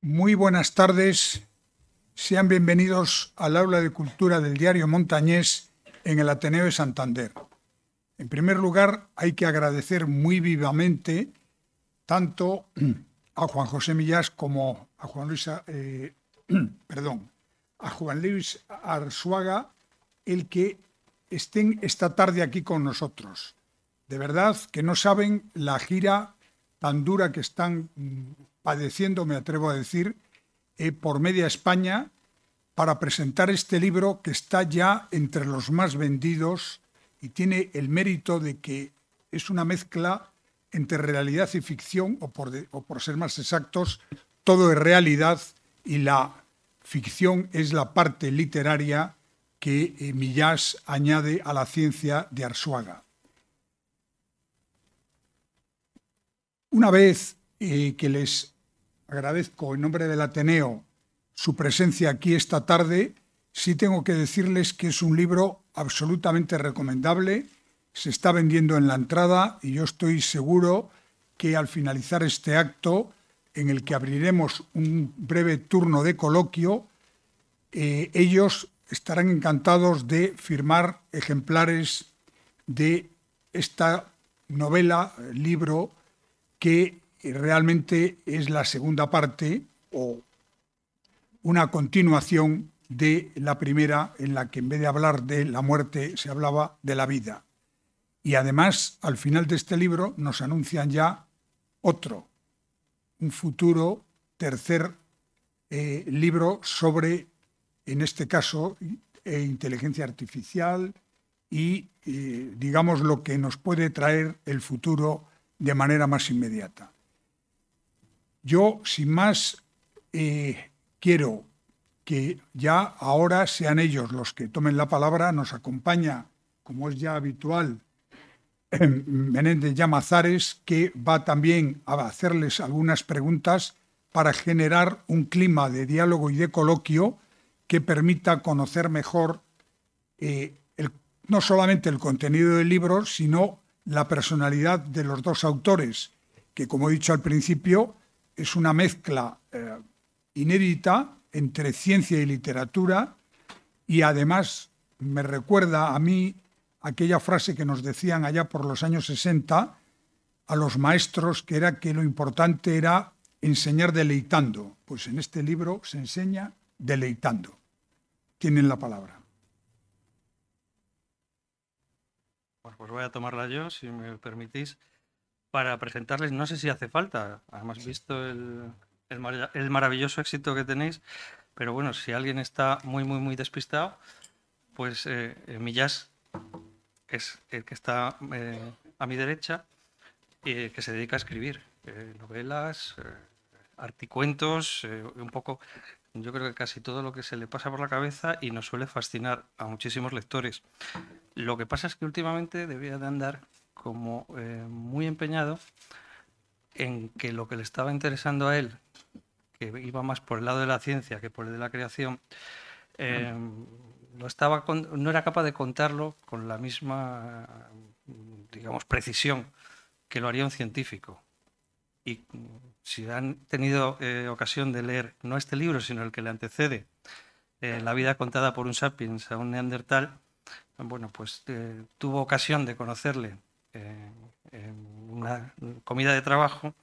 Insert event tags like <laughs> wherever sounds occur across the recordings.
Muy buenas tardes. Sean bienvenidos al aula de cultura del diario Montañés en el Ateneo de Santander. En primer lugar, hay que agradecer muy vivamente tanto a Juan José Millás como a Juan Luis, eh, <clears throat> perdón, a Juan Luis Arzuaga el que estén esta tarde aquí con nosotros. De verdad que no saben la gira que están padeciendo, me atrevo a decir, eh, por media España para presentar este libro que está ya entre los más vendidos y tiene el mérito de que es una mezcla entre realidad y ficción, o por, ser más exactos, todo es realidad y la ficción es la parte literaria que eh, Millás añade a la ciencia de Arsuaga. Una vez eh, que les agradezco en nombre del Ateneo su presencia aquí esta tarde, sí tengo que decirles que es un libro absolutamente recomendable, se está vendiendo en la entrada y yo estoy seguro que al finalizar este acto, en el que abriremos un breve turno de coloquio, eh, ellos estarán encantados de firmar ejemplares de esta novela, eh, libro, que realmente es la segunda parte o una continuación de la primera en la que en vez de hablar de la muerte se hablaba de la vida. Y además, al final de este libro nos anuncian ya otro, un futuro tercer eh, libro sobre, en este caso, e inteligencia artificial y, eh, digamos, lo que nos puede traer el futuro de manera más inmediata. Yo, sin más, eh, quiero que ya ahora sean ellos los que tomen la palabra, nos acompaña, como es ya habitual, em, Menéndez Llamazares, que va también a hacerles algunas preguntas para generar un clima de diálogo y de coloquio que permita conocer mejor eh, no solamente el contenido del libro, sino la personalidad de los dos autores, que como he dicho al principio, es una mezcla eh, inédita entre ciencia y literatura y además me recuerda a mí aquella frase que nos decían allá por los años 60 a los maestros, que era que lo importante era enseñar deleitando. Pues en este libro se enseña deleitando. Tienen la palabra. pues voy a tomarla yo, si me permitís, para presentarles, no sé si hace falta, además visto el, maravilloso éxito que tenéis, pero bueno, si alguien está muy, muy, muy despistado, pues eh, eh es el que está eh, a mi derecha, y que se dedica a escribir eh, novelas, articuentos, un poco, yo creo que casi todo lo que se le pasa por la cabeza y nos suele fascinar a muchísimos lectores. Lo que pasa es que últimamente debía de andar como eh, muy empeñado en que lo que le estaba interesando a él, que iba más por el lado de la ciencia que por el de la creación, em, no, estaba no era capaz de contarlo con la misma, digamos, precisión que lo haría un científico. Y si han tenido eh, ocasión de leer no este libro, sino el que le antecede, eh, La vida contada por un sapiens a un neandertal, bueno, pues eh, tuvo ocasión de conocerle eh, en una comida de trabajo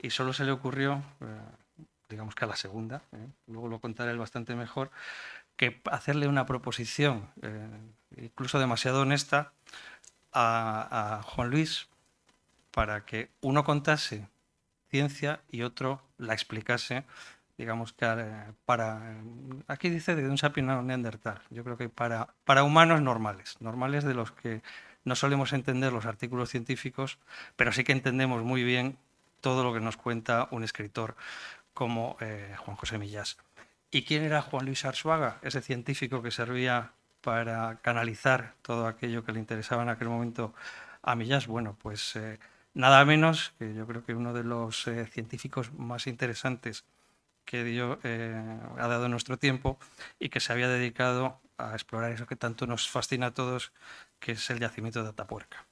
y solo se le ocurrió, eh, digamos que a la segunda, luego lo contaré bastante mejor, que hacerle una proposición, incluso demasiado honesta, a Juan Luis para que uno contase ciencia y otro la explicase digamos que eh, para, aquí dice de un sapien a un neandertal, yo creo que para, para humanos normales, normales de los que no solemos entender los artículos científicos, pero sí que entendemos muy bien todo lo que nos cuenta un escritor como eh, Juan José Millás. ¿Y quién era Juan Luis Arzuaga, ese científico que servía para canalizar todo aquello que le interesaba en aquel momento a Millás? Bueno, pues eh, nada menos que yo creo que uno de los científicos más interesantes que eh, ha dado nuestro tiempo y que se había dedicado a explorar eso que tanto nos fascina a todos, que es el yacimiento de Atapuerca.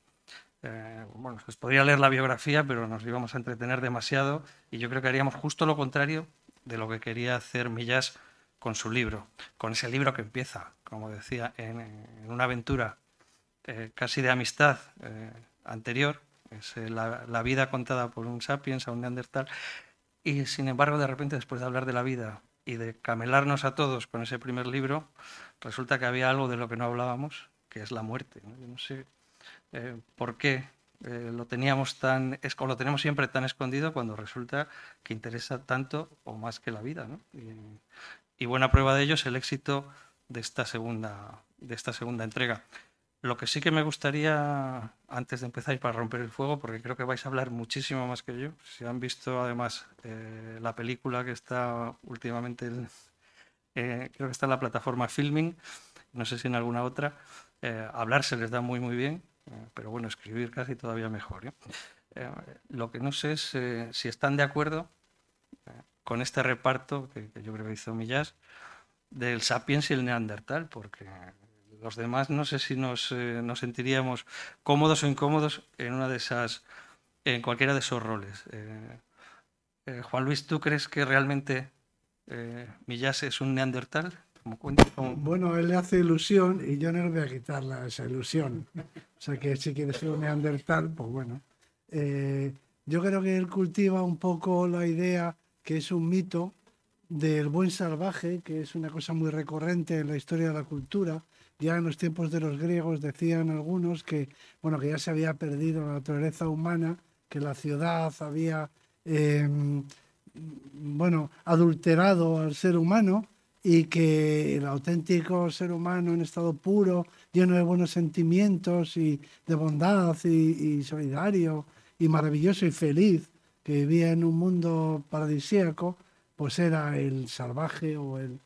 Eh, bueno, os podría leer la biografía, pero nos íbamos a entretener demasiado y yo creo que haríamos justo lo contrario de lo que quería hacer Millas con su libro, con ese libro que empieza, como decía, en, una aventura eh, casi de amistad eh, anterior, es la, la, vida contada por un sapiens a un neandertal, y sin embargo, de repente, después de hablar de la vida y de camelarnos a todos con ese primer libro, resulta que había algo de lo que no hablábamos, que es la muerte. No, sé eh, por qué eh, lo teníamos tan lo tenemos siempre tan escondido cuando resulta que interesa tanto o más que la vida y, buena prueba de ello es el éxito de esta segunda de esta segunda entrega lo que sí que me gustaría, antes de empezar para romper el fuego, porque creo que vais a hablar muchísimo más que yo, si han visto además eh, la película que está últimamente, eh, creo que está en la plataforma Filming, no sé si en alguna otra, eh, hablar se les da muy muy bien, pero bueno, escribir casi todavía mejor. lo que no sé es si están de acuerdo con este reparto que, yo creo que hizo Millás del Sapiens y el Neandertal, porque los demás no sé si eh, nos, sentiríamos cómodos o incómodos en una de esas, en cualquiera de esos roles. Eh, eh, Juan Luis, ¿tú crees que realmente Millás es un neandertal? Bueno, él le hace ilusión y yo no le voy a quitar esa ilusión. O sea que si quiere ser un neandertal, pues bueno. yo creo que él cultiva un poco la idea que es un mito del buen salvaje, que es una cosa muy recurrente en la historia de la cultura, ya en los tiempos de los griegos decían algunos que, bueno, que ya se había perdido la naturaleza humana, que la ciudad había, em, bueno, adulterado al ser humano y que el auténtico ser humano en estado puro, lleno de buenos sentimientos y de bondad y, solidario y maravilloso y feliz, que vivía en un mundo paradisíaco, pues era el salvaje o el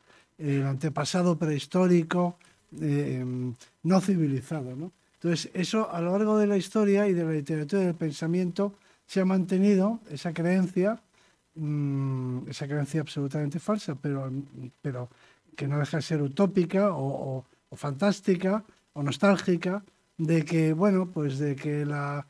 antepasado prehistórico Em, no civilizado. Entonces, eso a lo largo de la historia y de la literatura y del pensamiento se ha mantenido esa creencia, mm, esa creencia absolutamente falsa, pero, pero que no deja de ser utópica o, fantástica o nostálgica, de que, bueno, pues de que la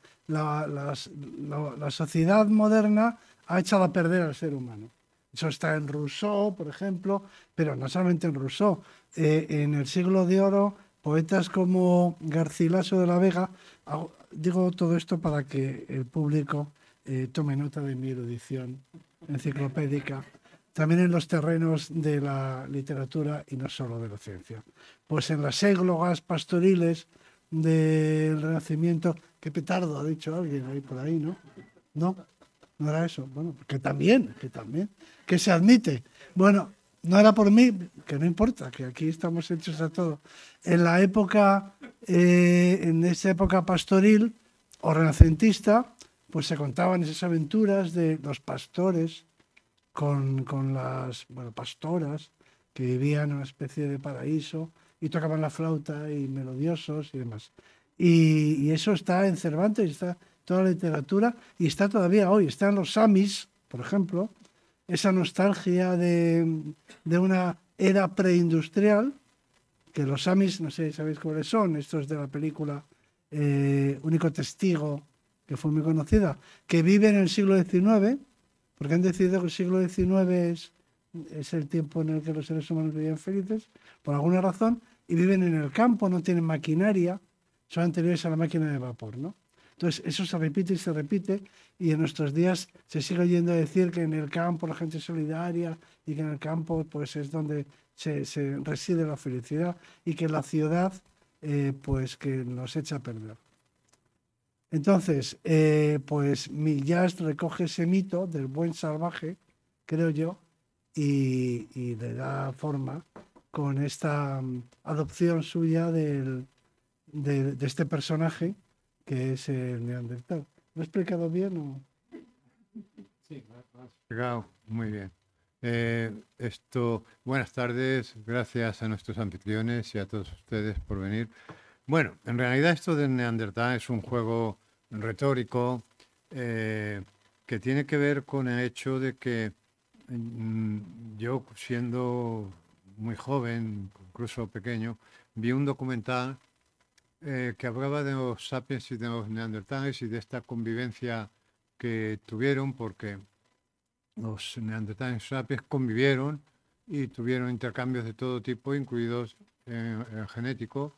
sociedad moderna ha echado a perder al ser humano. Eso está en Rousseau, por ejemplo, pero no solamente en Rousseau. Eh, en el siglo de oro, poetas como Garcilaso de la Vega, digo todo esto para que el público eh, tome nota de mi erudición enciclopédica, también en los terrenos de la literatura y no solo de la ciencia. Pues en las églogas pastoriles del Renacimiento, qué petardo ha dicho alguien ahí por ahí, ¿no? ¿No? No era eso. Bueno, que también, que también, que se admite. Bueno, no era por mí, que no importa, que aquí estamos hechos a todo. En la época, eh, en esa época pastoril o renacentista, pues se contaban esas aventuras de los pastores con, las bueno, pastoras que vivían en una especie de paraíso y tocaban la flauta y melodiosos y demás. Y, y eso está en Cervantes, está toda la literatura, y está todavía hoy, están los samis, por ejemplo, esa nostalgia de, una era preindustrial, que los samis, no sé, si ¿sabéis cuáles son? Estos de la película eh, Único Testigo, que fue muy conocida, que viven en el siglo XIX, porque han decidido que el siglo XIX es el tiempo en el que los seres humanos vivían felices, por alguna razón, y viven en el campo, no tienen maquinaria, son anteriores a la máquina de vapor, ¿no? Entonces, eso se repite y se repite, y en nuestros días se sigue oyendo decir que en el campo la gente es solidaria y que en el campo pues, es donde se, reside la felicidad y que la ciudad eh, pues que nos echa a perder. Entonces, eh, pues Millas recoge ese mito del buen salvaje, creo yo, y, le da forma con esta mm, adopción suya de, este personaje que es el neandertal. ¿Lo he explicado bien o...? Sí, has explicado muy bien. Eh, esto, buenas tardes, gracias a nuestros anfitriones y a todos ustedes por venir. Bueno, en realidad esto de Neandertal es un juego retórico eh, que tiene que ver con el hecho de que mm, yo siendo muy joven, incluso pequeño, vi un documental eh, que hablaba de los sapiens y de los neandertales y de esta convivencia que tuvieron, porque los neandertales y sapiens convivieron y tuvieron intercambios de todo tipo, incluidos en eh, genético.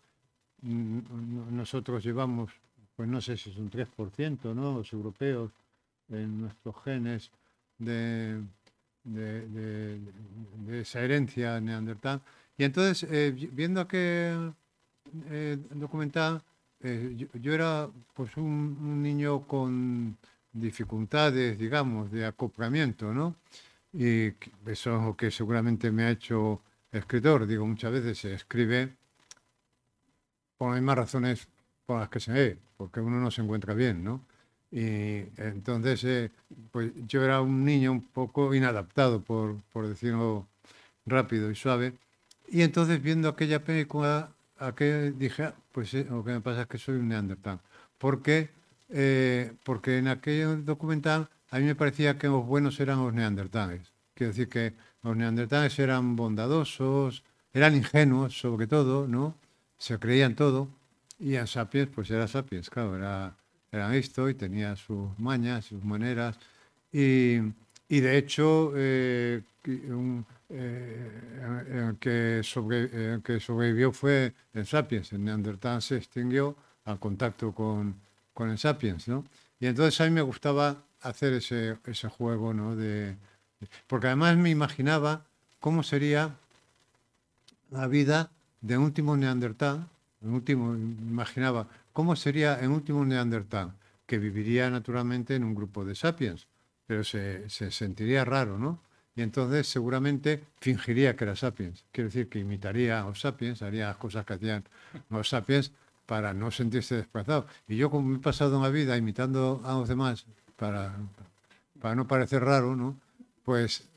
Mm, nosotros llevamos, pues no sé si es un 3%, ¿no? Los europeos en nuestros genes de, de, esa herencia neandertal. Y entonces, eh, viendo que eh, documentada, eh, yo, era pues un, niño con dificultades, digamos, de acoplamiento, ¿no? Y eso es lo que seguramente me ha hecho escritor. Digo, muchas veces se escribe por las mismas razones por las que se ve, porque uno no se encuentra bien, ¿no? Y entonces, eh, pues yo era un niño un poco inadaptado, por, por decirlo rápido y suave. Y entonces viendo aquella película ¿A dije? Pues lo que me pasa es que soy un neandertal. Porque, eh, porque en aquel documental a mí me parecía que los buenos eran los neandertales. Quiero decir que los neandertales eran bondadosos, eran ingenuos sobre todo, ¿no? Se creían todo. Y a Sapiens, pues era Sapiens, claro, era, era esto y tenía sus mañas, sus maneras. Y, de hecho, eh, eh, el, que sobre, sobrevivió fue el sapiens. El neandertal se extinguió al contacto con, con el sapiens, ¿no? Y entonces a mí me gustaba hacer ese, ese juego, ¿no? De, porque además me imaginaba cómo sería la vida de último neandertal, el último, imaginaba cómo sería el último neandertal, que viviría naturalmente en un grupo de sapiens, pero se, se sentiría raro, ¿no? y entonces seguramente fingiría que era Sapiens. Quiero decir que imitaría a los Sapiens, haría las cosas que hacían los Sapiens para no sentirse desplazado. Y yo como me he pasado una vida imitando a los demás para, para no parecer raro, ¿no? Pues,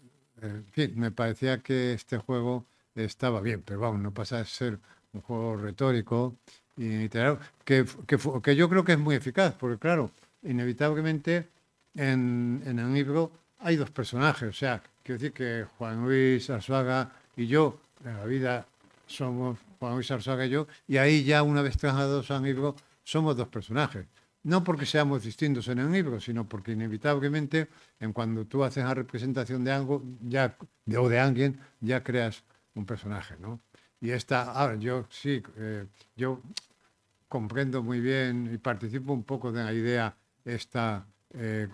en fin, me parecía que este juego estaba bien, pero vamos, no pasa de ser un juego retórico y que, que, que yo creo que es muy eficaz, porque claro, inevitablemente en, en el libro hay dos personajes, o sea, Quiero decir que Juan Luis Arzuaga y yo, en la vida somos Juan Luis Arzuaga y yo, y ahí ya una vez trasladados un libro, somos dos personajes. No porque seamos distintos en el libro, sino porque inevitablemente, en cuando tú haces la representación de algo ya, de, o de alguien, ya creas un personaje, ¿no? Y esta, ahora yo sí, eh, yo comprendo muy bien y participo un poco de la idea, esta eh,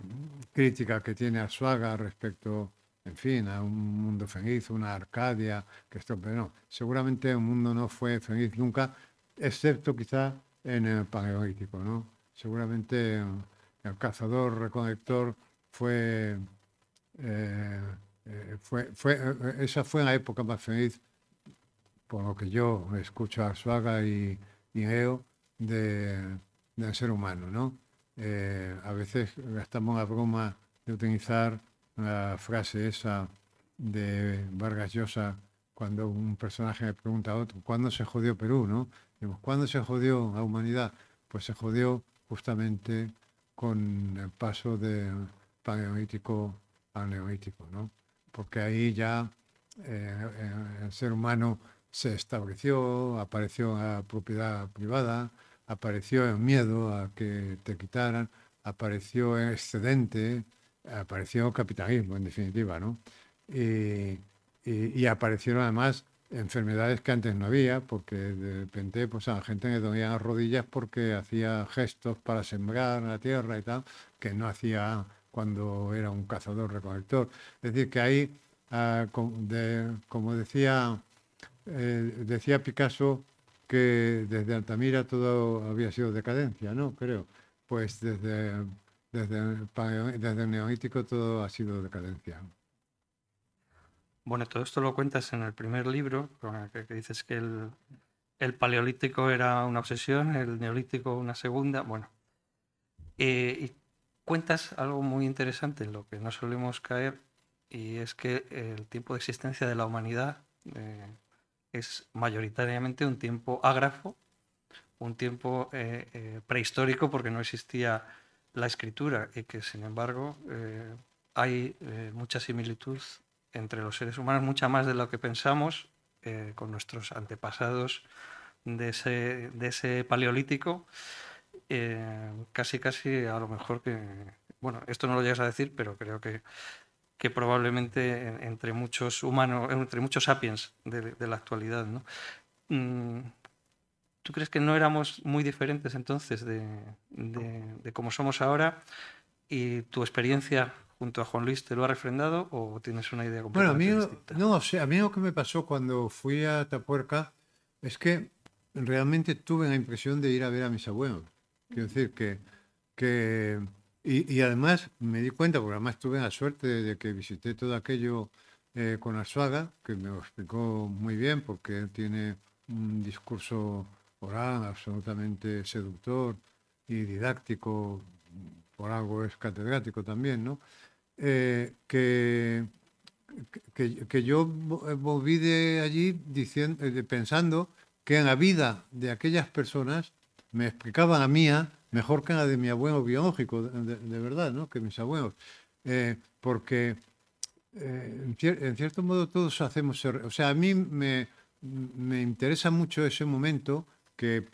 crítica que tiene Arzuaga respecto en fin, a un mundo feliz, una Arcadia, que esto, pero no, seguramente un mundo no fue feliz nunca, excepto quizá en el Paleolítico, ¿no? Seguramente el cazador-recolector eh, eh, fue, fue, eh, esa fue la época más feliz, por lo que yo escucho a suaga y, y leo, del ser humano, ¿no? a veces gastamos la broma de utilizar la frase esa de Vargas Llosa cuando un personaje le pregunta a otro, ¿cuándo se jodió Perú? ¿no? Digamos, ¿Cuándo se jodió la humanidad? Pues se jodió justamente con el paso de paleolítico a neolítico, ¿no? porque ahí ya eh, el ser humano se estableció, apareció la propiedad privada, apareció el miedo a que te quitaran, apareció el excedente, apareció capitalismo, en definitiva, ¿no? Eh, eh, y, aparecieron además enfermedades que antes no había, porque de repente pues, a la gente le dolían las rodillas porque hacía gestos para sembrar la tierra y tal, que no hacía cuando era un cazador-recolector. Es decir, que ahí, ah, como decía, eh, decía Picasso, que desde Altamira todo había sido decadencia, ¿no? Creo. Pues desde desde el, desde neolítico todo ha sido decadencia. Bueno, todo esto lo cuentas en el primer libro, que, que dices que el, paleolítico era una obsesión, el neolítico una segunda. Bueno, eh, y cuentas algo muy interesante en lo que no solemos caer, y es que el tiempo de existencia de la humanidad eh, es mayoritariamente un tiempo ágrafo, un tiempo eh, prehistórico, porque no existía la escritura y que sin embargo eh, hay eh, mucha similitud entre los seres humanos, mucha más de lo que pensamos eh, con nuestros antepasados de ese, de ese paleolítico, casi casi a lo mejor que, bueno, esto no lo llegas a decir, pero creo que, que probablemente entre muchos humanos, entre muchos sapiens de, la actualidad, ¿no? Mm, ¿Tú crees que no éramos muy diferentes entonces de, de, como somos ahora? ¿Y tu experiencia junto a Juan Luis te lo ha refrendado o tienes una idea completamente bueno, a mí, distinta? No, a mí lo que me pasó cuando fui a Tapuerca es que realmente tuve la impresión de ir a ver a mis abuelos. Quiero decir que... y, además me di cuenta, porque además tuve la suerte de que visité todo aquello eh, con Arzuaga, que me lo explicó muy bien porque él tiene un discurso absolutamente seductor y didáctico, por algo es catedrático también, ¿no? Eh, que, que, yo volví eh, de allí diciendo, eh, pensando que en la vida de aquellas personas me explicaban a mía mejor que la de mi abuelo biológico, de, verdad, ¿no? que mis abuelos. porque en, en, cierto modo todos hacemos... O sea, a mí me, me interesa mucho ese momento eh,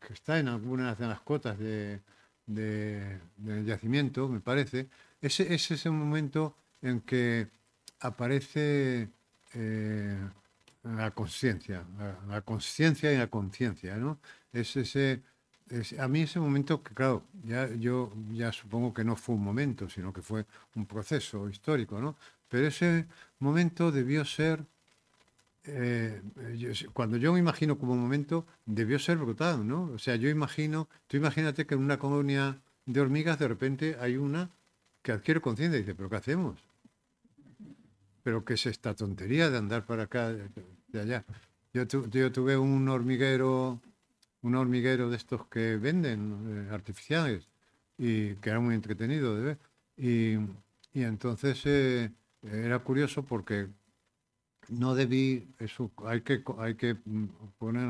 que, está en algunas de las cotas de, del yacimiento, me parece, ese, ese es el momento en que aparece eh, la conciencia, la, conciencia y la conciencia, ¿no? Es ese, a mí ese momento que, claro, ya, yo ya supongo que no fue un momento, sino que fue un proceso histórico, ¿no? Pero ese momento debió ser eh, eh, cuando yo me imagino como momento, debió ser brutal, ¿no? O sea, yo imagino, tú imagínate que en una colonia de hormigas de repente hay una que adquiere conciencia y dice, pero ¿qué hacemos? ¿Pero qué es esta tontería de andar para acá, de allá? Yo, yo tuve un hormiguero, un hormiguero de estos que venden eh, artificiales y que era muy entretenido de ver. Y, entonces era curioso porque no debí, eso hay que, hay que mm, poner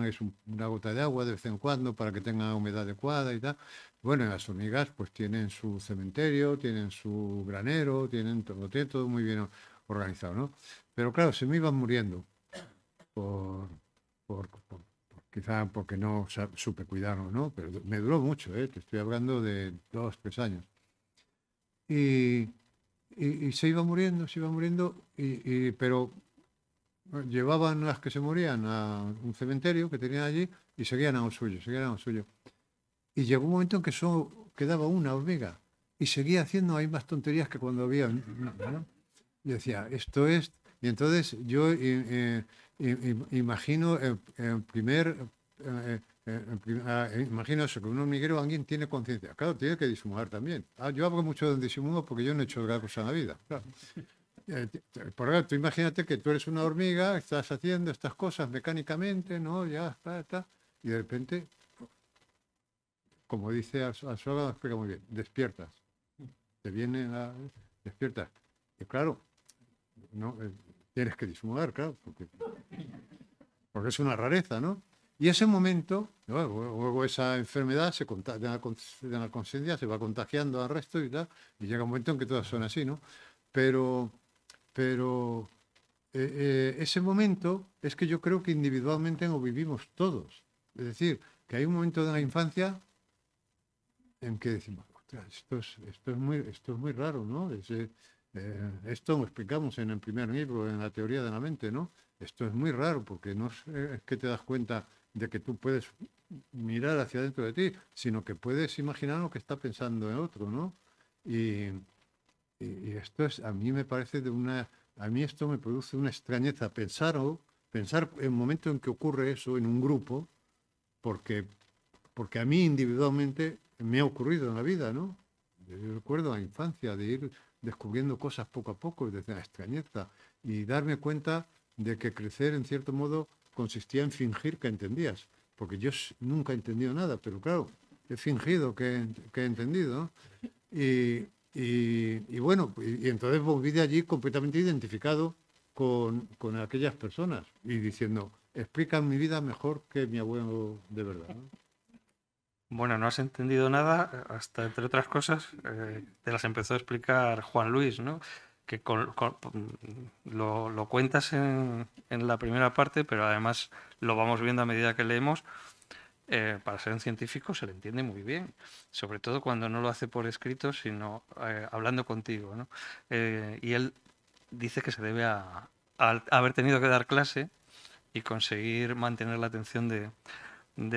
una gota de agua de vez en cuando para que tenga humedad adecuada y tal. Bueno, las hormigas pues tienen su cementerio, tienen su granero, tienen todo, todo muy bien organizado, ¿no? Pero claro, se me iban muriendo por, por, quizá porque no supe cuidarlo, ¿no? Pero me duró mucho, ¿eh? Te estoy hablando de dos, tres años. Y, se iba muriendo, se iba muriendo, pero llevaban las que se morían a un cementerio que tenían allí y seguían a un suyo, seguían a un suyo. Y llegó un momento en que solo quedaba una hormiga y seguía haciendo ahí más tonterías que cuando había. ¿no? Y decía, esto es. Y entonces yo eh, eh, imagino el, primer. Eh, ah, imagino eso, que un hormiguero alguien tiene conciencia. Claro, tiene que disimular también. Ah, yo hablo mucho de disimulo porque yo no he hecho gran cosa en la vida. Claro. Eh, por ejemplo, tú imagínate que tú eres una hormiga, estás haciendo estas cosas mecánicamente, ¿no? Ya, está, está, y de repente, como dice Azuaga, explica muy bien, despiertas. Te viene la... despiertas. Y claro, no, eh, tienes que dismudar, claro, porque, es una rareza, ¿no? Y ese momento, luego, esa enfermedad se contagia la, conciencia se va contagiando al resto y tal, y llega un momento en que todas son así, ¿no? Pero pero eh, eh, ese momento es que yo creo que individualmente lo vivimos todos. Es decir, que hay un momento de la infancia en que decimos, esto es, esto es, muy, esto es muy raro, ¿no? Eh, esto lo explicamos en el primer libro, en la teoría de la mente, ¿no? Esto es muy raro porque no es que te das cuenta de que tú puedes mirar hacia dentro de ti, sino que puedes imaginar lo que está pensando el otro, ¿no? Y, y esto es, a mí me parece de una, a mí esto me produce una extrañeza. Pensar, pensar el momento en que ocurre eso en un grupo, porque, porque a mí individualmente me ha ocurrido en la vida, ¿no? Yo recuerdo la infancia de ir descubriendo cosas poco a poco desde la extrañeza y darme cuenta de que crecer en cierto modo consistía en fingir que entendías, porque yo nunca he entendido nada, pero claro, he fingido que, que he entendido. Y, y, bueno, y, entonces volví de allí completamente identificado con, aquellas personas y diciendo, explican mi vida mejor que mi abuelo de verdad. Bueno, no has entendido nada, hasta entre otras cosas, eh, te las empezó a explicar Juan Luis, ¿no? Que lo, cuentas en, en la primera parte, pero además lo vamos viendo a medida que leemos eh, para ser un científico se le entiende muy bien, sobre todo cuando no lo hace por escrito, sino eh, hablando contigo. ¿no? Eh, y él dice que se debe a, haber tenido que dar clase y conseguir mantener la atención de,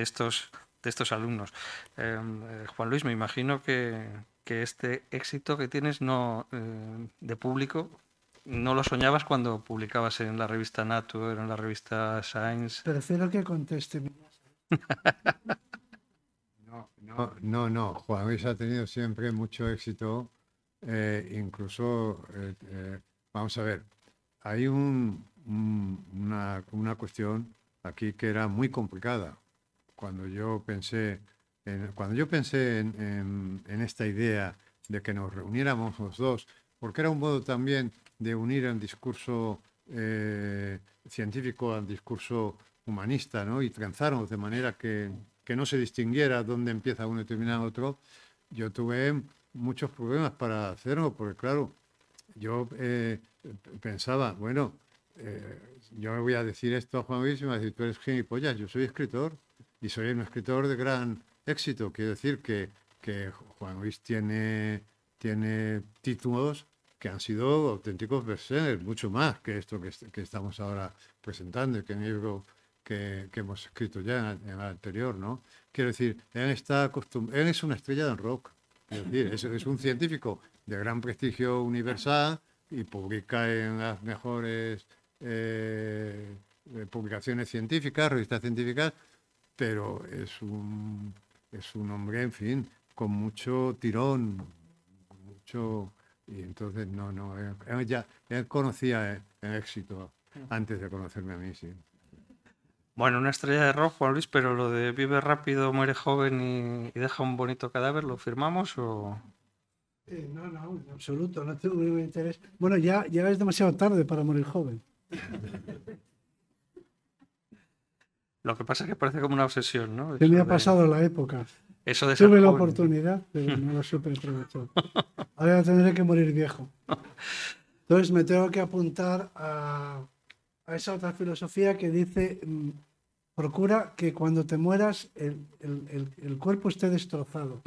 estos, de estos alumnos. Em, Juan Luis, me imagino que, este éxito que tienes no, de público no lo soñabas cuando publicabas en la revista Nature, en la revista Science. Prefiero que conteste no, no, no, no. Juan Luis ha tenido siempre mucho éxito. Eh, incluso, eh, eh, vamos a ver, hay un, una, cuestión aquí que era muy complicada. Cuando yo pensé en, cuando yo pensé en, en esta idea de que nos reuniéramos los dos, porque era un modo también de unir el discurso científico al discurso humanista, ¿no? Y trenzaron de manera que, que no se distinguiera dónde empieza uno y termina otro. Yo tuve muchos problemas para hacerlo, porque claro, yo eh, pensaba, bueno, eh, yo me voy a decir esto a Juan Luis y me va a decir, tú eres gilipollas, yo soy escritor y soy un escritor de gran éxito. Quiero decir que, que Juan Luis tiene, tiene títulos que han sido auténticos bestsellers, mucho más que esto que, que estamos ahora presentando, que en libro que, hemos escrito ya en, el anterior, ¿no? Quiero decir, él, está él es una estrella del rock, es decir, es, un científico de gran prestigio universal y publica en las mejores eh, eh, publicaciones científicas, revistas científicas, pero es un, es un hombre, en fin, con mucho tirón, mucho... Y entonces, no, no, él, ya, él conocía el éxito antes de conocerme a mí, sí. Bueno, una estrella de rock, Juan Luis, pero lo de vive rápido, muere joven y, deja un bonito cadáver, ¿lo firmamos o...? Eh, no, no, en absoluto, no tengo ningún interés. Bueno, ya, ya es demasiado tarde para morir joven. Lo que pasa es que parece como una obsesión, ¿no? Se me ha pasado en la época. Eso de Tuve la oportunidad, pero no la supe <laughs> Ahora tendré que morir viejo. Entonces me tengo que apuntar a a esa otra filosofía que dice, mm, procura que cuando te mueras el, cuerpo esté destrozado.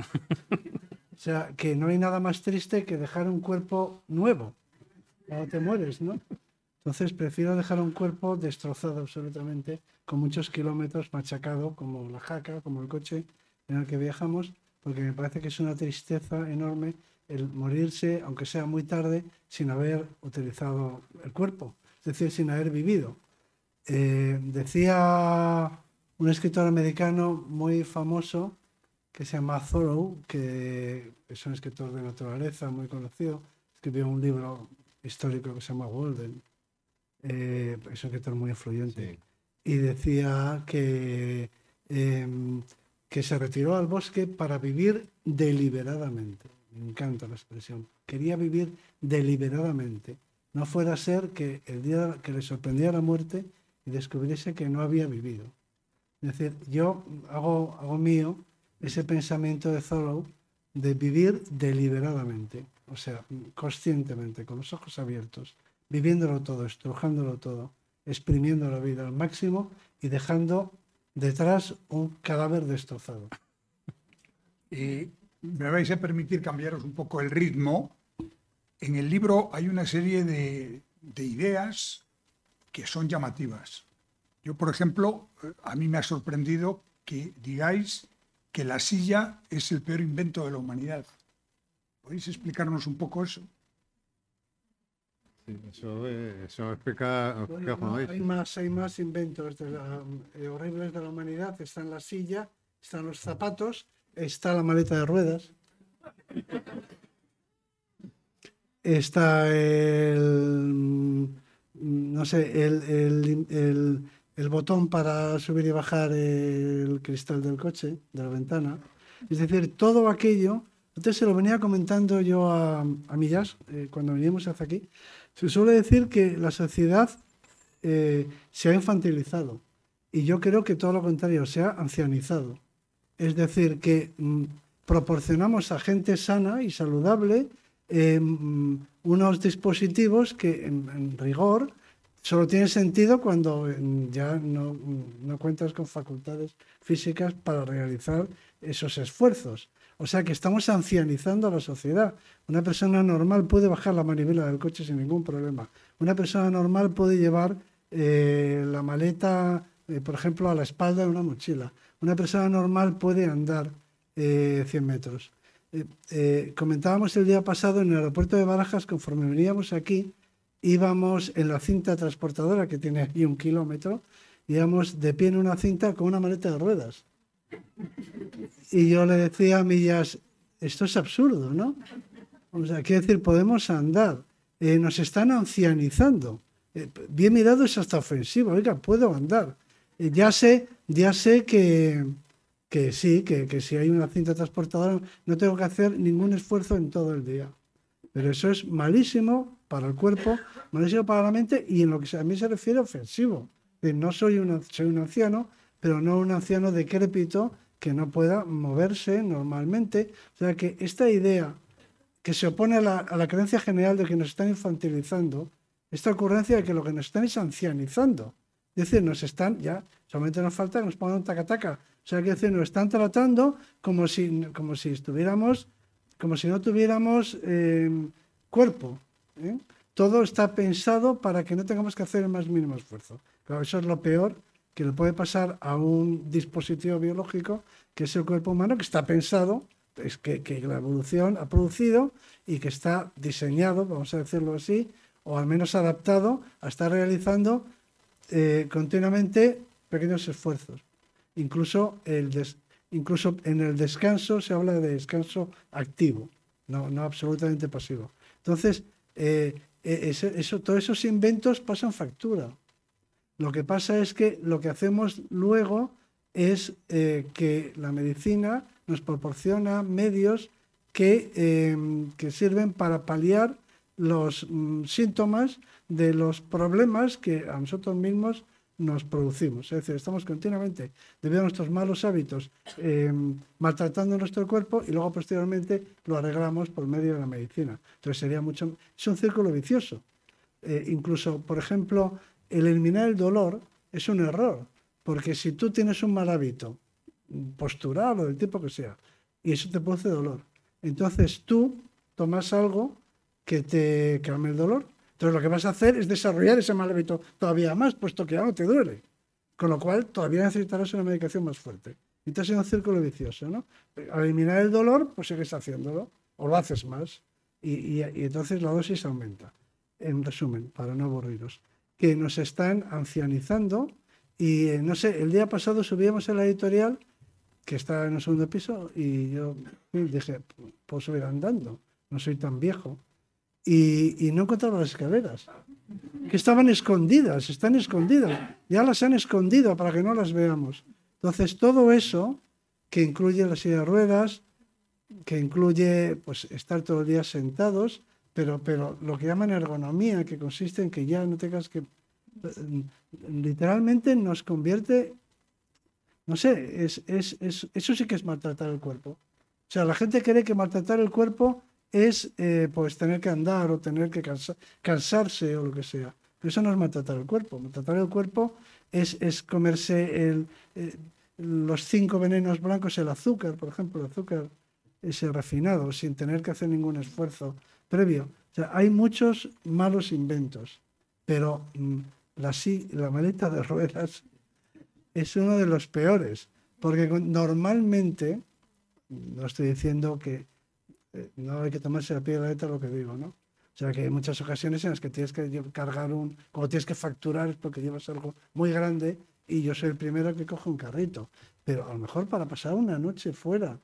<laughs> o sea, que no hay nada más triste que dejar un cuerpo nuevo cuando te mueres, ¿no? Entonces prefiero dejar un cuerpo destrozado absolutamente, con muchos kilómetros machacado, como la jaca, como el coche en el que viajamos, porque me parece que es una tristeza enorme el morirse, aunque sea muy tarde, sin haber utilizado el cuerpo decir, sin haber vivido. Eh, decía un escritor americano muy famoso que se llama Thoreau, que es un escritor de naturaleza muy conocido, escribió un libro histórico que se llama Walden, eh, es un escritor muy influyente, y decía que, em, que se retiró al bosque para vivir deliberadamente. Me encanta la expresión. Quería vivir deliberadamente no fuera a ser que el día que le sorprendiera la muerte y descubriese que no había vivido. Es decir, yo hago, hago mío ese pensamiento de Thoreau de vivir deliberadamente, o sea, conscientemente, con los ojos abiertos, viviéndolo todo, estrujándolo todo, exprimiendo la vida al máximo y dejando detrás un cadáver destrozado. Y me vais a permitir cambiaros un poco el ritmo en el libro hay una serie de, ideas que son llamativas. Yo, por ejemplo, a mí me ha sorprendido que digáis que la silla es el peor invento de la humanidad. ¿Podéis explicarnos un poco eso? Sí, eso, eh, explica, hay, más, hay más inventos de eh, horribles de la humanidad. Está en la silla, están los zapatos, está la maleta de ruedas está el, mm, no sé, el, botón para subir y bajar el cristal del coche, de la ventana. Es decir, todo aquello, antes se lo venía comentando yo a, a Millas eh, cuando veníamos hasta aquí, se suele decir que la sociedad eh, se ha infantilizado y yo creo que todo lo contrario, se ha ancianizado. Es decir, que mm, proporcionamos a gente sana y saludable Em, unos dispositivos que en, rigor solo tienen sentido cuando em, ya no, no cuentas con facultades físicas para realizar esos esfuerzos. O sea que estamos ancianizando a la sociedad. Una persona normal puede bajar la manivela del coche sin ningún problema. Una persona normal puede llevar eh, la maleta, eh, por ejemplo, a la espalda de una mochila. Una persona normal puede andar 100 eh, metros. Eh, eh, comentábamos el día pasado en el aeropuerto de Barajas, conforme veníamos aquí, íbamos en la cinta transportadora que tiene aquí un kilómetro, íbamos de pie en una cinta con una maleta de ruedas. Y yo le decía a Millas, esto es absurdo, ¿no? O sea, quiero decir, podemos andar. Eh, nos están ancianizando. bien mirado es hasta ofensivo. Oiga, puedo andar. ya sé, ya sé que, que sí, que, si hay una cinta transportadora no tengo que hacer ningún esfuerzo en todo el día. Pero eso es malísimo para el cuerpo, malísimo para la mente y en lo que a mí se refiere ofensivo. No soy, soy un anciano, pero no un anciano decrépito que no pueda moverse normalmente. O sea que esta idea que se opone a la, creencia general de que nos están infantilizando, esta ocurrencia de que lo que nos están es ancianizando. Es decir, nos están ya, solamente nos falta que nos pongan un tacataca. -taca o sea, que decir, nos están tratando como si, como si estuviéramos, como si no tuviéramos eh, cuerpo. ¿eh? Todo está pensado para que no tengamos que hacer el más mínimo esfuerzo. eso es lo peor que le puede pasar a un dispositivo biológico, que es el cuerpo humano, que está pensado, es que, la evolución ha producido y que está diseñado, vamos a decirlo así, o al menos adaptado a estar realizando eh, continuamente pequeños esfuerzos. Incluso, incluso en el descanso se habla de descanso activo, no, absolutamente pasivo. Entonces, eh, e, eso, todos esos inventos pasan factura. Lo que pasa es que lo que hacemos luego es eh, que la medicina nos proporciona medios que, em, sirven para paliar los mm, síntomas de los problemas que a nosotros mismos nos producimos. Es decir, estamos continuamente, debido a nuestros malos hábitos, eh, maltratando nuestro cuerpo y luego posteriormente lo arreglamos por medio de la medicina. Entonces sería mucho... Es un círculo vicioso. Eh, incluso, por ejemplo, el eliminar el dolor es un error, porque si tú tienes un mal hábito, postural o del tipo que sea, y eso te produce dolor, entonces tú tomas algo que te calme el dolor entonces lo que vas a hacer es desarrollar ese mal hábito todavía más, puesto que ya no te duele. Con lo cual todavía necesitarás una medicación más fuerte. Y estás en un círculo vicioso, ¿no? Al eliminar el dolor, pues sigues haciéndolo, o lo haces más, y, entonces la dosis aumenta. En resumen, para no aburriros, que nos están ancianizando y, eh, no sé, el día pasado subíamos en la editorial, que está en el segundo piso, y yo dije, puedo subir andando, no soy tan viejo y, no encontraba las escaleras, que estaban escondidas, están escondidas, ya las han escondido para que no las veamos. Entonces, todo eso que incluye las silla de ruedas, que incluye pues, estar todos el días sentados, pero, pero lo que llaman ergonomía, que consiste en que ya no tengas que... Eh, literalmente nos convierte... No sé, eso sí que es maltratar el cuerpo. O sea, la gente cree que maltratar el cuerpo es eh, pues tener que andar o tener que cansarse o lo que sea. Pero eso no es maltratar el cuerpo. Maltratar el cuerpo es, comerse eh, los cinco venenos blancos, el azúcar, por ejemplo, el azúcar ese refinado, sin tener que hacer ningún esfuerzo previo. hay muchos malos inventos, pero mm, la maleta de ruedas es uno de los peores, porque normalmente, no estoy diciendo que no hay que tomarse la pie de la lo que digo, ¿no? O sea que hay muchas ocasiones en las que tienes que cargar un, como tienes que facturar es porque llevas algo muy grande y yo soy el primero que cojo un carrito. Pero a lo mejor para pasar una noche fuera,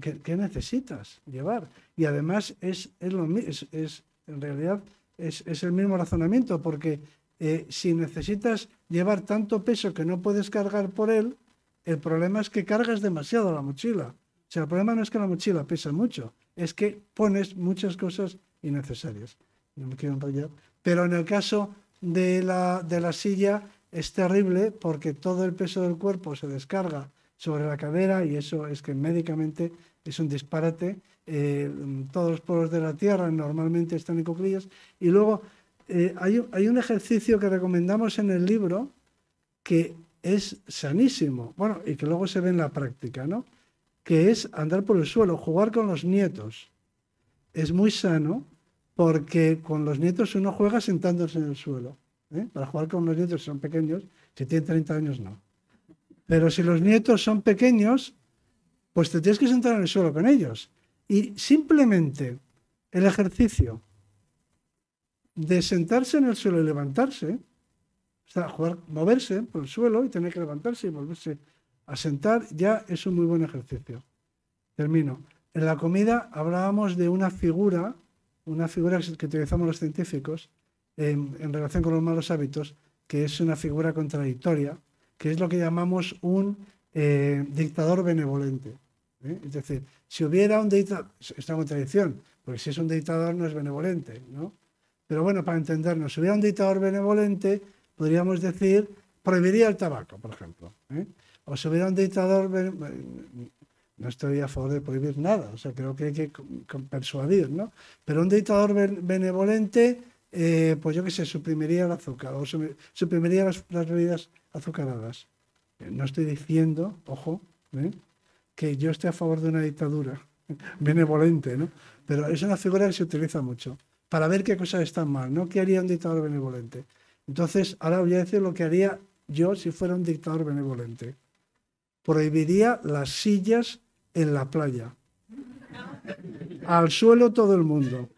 ¿qué, necesitas llevar? Y además es, lo mismo, es, en realidad es, el mismo razonamiento, porque eh, si necesitas llevar tanto peso que no puedes cargar por él, el problema es que cargas demasiado la mochila. O sea, el problema no es que la mochila pesa mucho, es que pones muchas cosas innecesarias. No me quiero enrollar. Pero en el caso de la, silla es terrible porque todo el peso del cuerpo se descarga sobre la cadera y eso es que médicamente es un disparate. Eh, todos los polos de la Tierra normalmente están en cuclillas. Y luego eh, hay, hay, un ejercicio que recomendamos en el libro que es sanísimo, bueno, y que luego se ve en la práctica, ¿no? que es andar por el suelo, jugar con los nietos. Es muy sano porque con los nietos uno juega sentándose en el suelo. ¿eh? Para jugar con los nietos son pequeños, si tienen 30 años no. Pero si los nietos son pequeños, pues te tienes que sentar en el suelo con ellos. Y simplemente el ejercicio de sentarse en el suelo y levantarse, o sea, jugar, moverse por el suelo y tener que levantarse y volverse Asentar ya es un muy buen ejercicio. Termino. En la comida hablábamos de una figura, una figura que utilizamos los científicos en, relación con los malos hábitos, que es una figura contradictoria, que es lo que llamamos un eh, dictador benevolente. ¿eh? Es decir, si hubiera un dictador, esta contradicción, porque si es un dictador no es benevolente, ¿no? Pero bueno, para entendernos, si hubiera un dictador benevolente, podríamos decir, prohibiría el tabaco, por ejemplo. ¿eh? o si hubiera un dictador, no estoy a favor de prohibir nada, o sea, creo que hay que persuadir, ¿no? Pero un dictador benevolente, eh, pues yo qué sé, suprimiría el azúcar o suprimiría las, las bebidas azucaradas. Eh, no estoy diciendo, ojo, ¿eh? que yo esté a favor de una dictadura <laughs> benevolente, ¿no? Pero es una figura que se utiliza mucho para ver qué cosas están mal, ¿no? ¿Qué haría un dictador benevolente? Entonces, ahora voy a decir lo que haría yo si fuera un dictador benevolente prohibiría las sillas en la playa. Al suelo todo el mundo.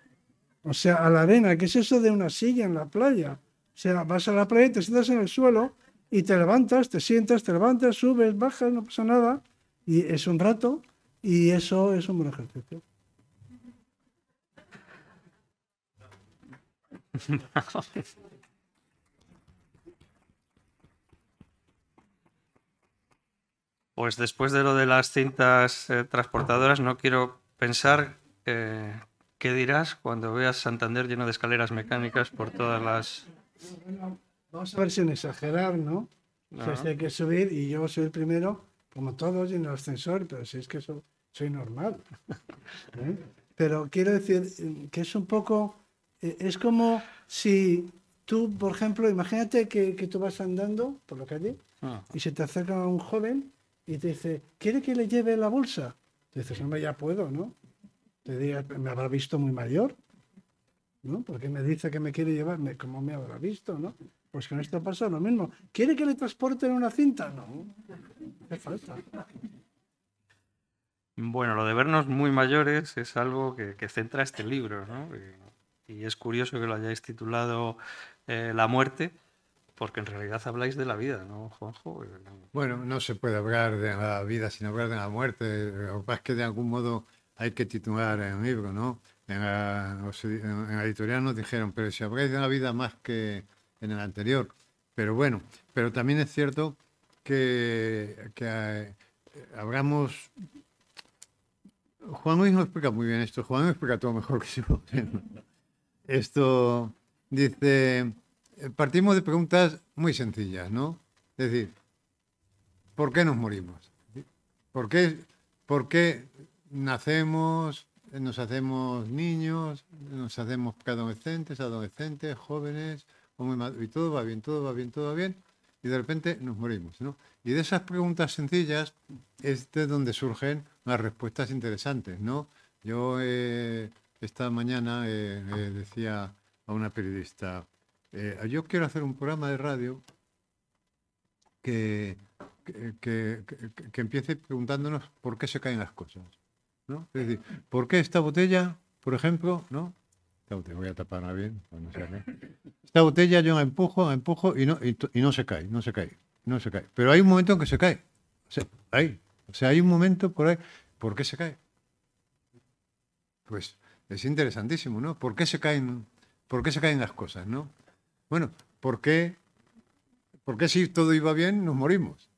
O sea, a la arena. ¿Qué es eso de una silla en la playa? O sea, vas a la playa, te sientas en el suelo y te levantas, te sientas, te levantas, subes, bajas, no pasa nada. Y es un rato y eso es un buen ejercicio. <laughs> Pues después de lo de las cintas eh, transportadoras, no quiero pensar eh, qué dirás cuando veas Santander lleno de escaleras mecánicas por todas las. vamos a ver sin exagerar, ¿no? hay que subir y yo voy a primero, como todos, en el ascensor, pero si es que soy normal. <laughs> ¿eh? Pero quiero decir que es un poco. Es como si tú, por ejemplo, imagínate que, tú vas andando por la calle ah. y se te acerca un joven y te dice, ¿quiere que le lleve la bolsa? Te no me ya puedo, ¿no? Te diría, me habrá visto muy mayor, ¿no? Porque me dice que me quiere llevarme como me habrá visto, no? Pues con esto pasa lo mismo. ¿Quiere que le en una cinta? No. es falta. Bueno, lo de vernos muy mayores es algo que, centra este libro, ¿no? Y, es curioso que lo hayáis titulado eh, La muerte, porque en realidad habláis de la vida, ¿no, Juanjo? Eh, bueno, no se puede hablar de la vida sin hablar de la muerte. Lo que pasa es que de algún modo hay que titular el libro, ¿no? En la, editorial nos dijeron, pero si habláis de la vida más que en el anterior. Pero bueno, pero también es cierto que, eh, hablamos... Juan no explica muy bien esto. Juan explica todo mejor que yo. <laughs> Esto dice... Eh, partimos de preguntas muy sencillas, ¿no? Es decir, ¿por qué nos morimos? ¿Por qué, nacemos, nos hacemos niños, nos hacemos adolescentes, adolescentes, jóvenes, y todo va bien, todo va bien, todo va bien, y de repente nos morimos, ¿no? Y de esas preguntas sencillas es de donde surgen las respuestas interesantes, ¿no? Yo eh, esta mañana eh, decía a una periodista, eh, yo quiero hacer un programa de radio que, empiece preguntándonos por qué se caen las cosas. ¿no? Es decir, ¿por qué esta botella, por ejemplo, ¿no? Esta botella, voy a taparla bien, Esta botella yo la empujo, la empujo y no, y, no se cae, no se cae, no se cae. Pero hay un momento en que se cae. O sea, hay un momento por ahí. ¿Por qué se cae? Pues es interesantísimo, ¿no? ¿Por se caen, por qué se caen las cosas, ¿no? Bueno, ¿por qué, ¿por qué si todo iba bien nos morimos?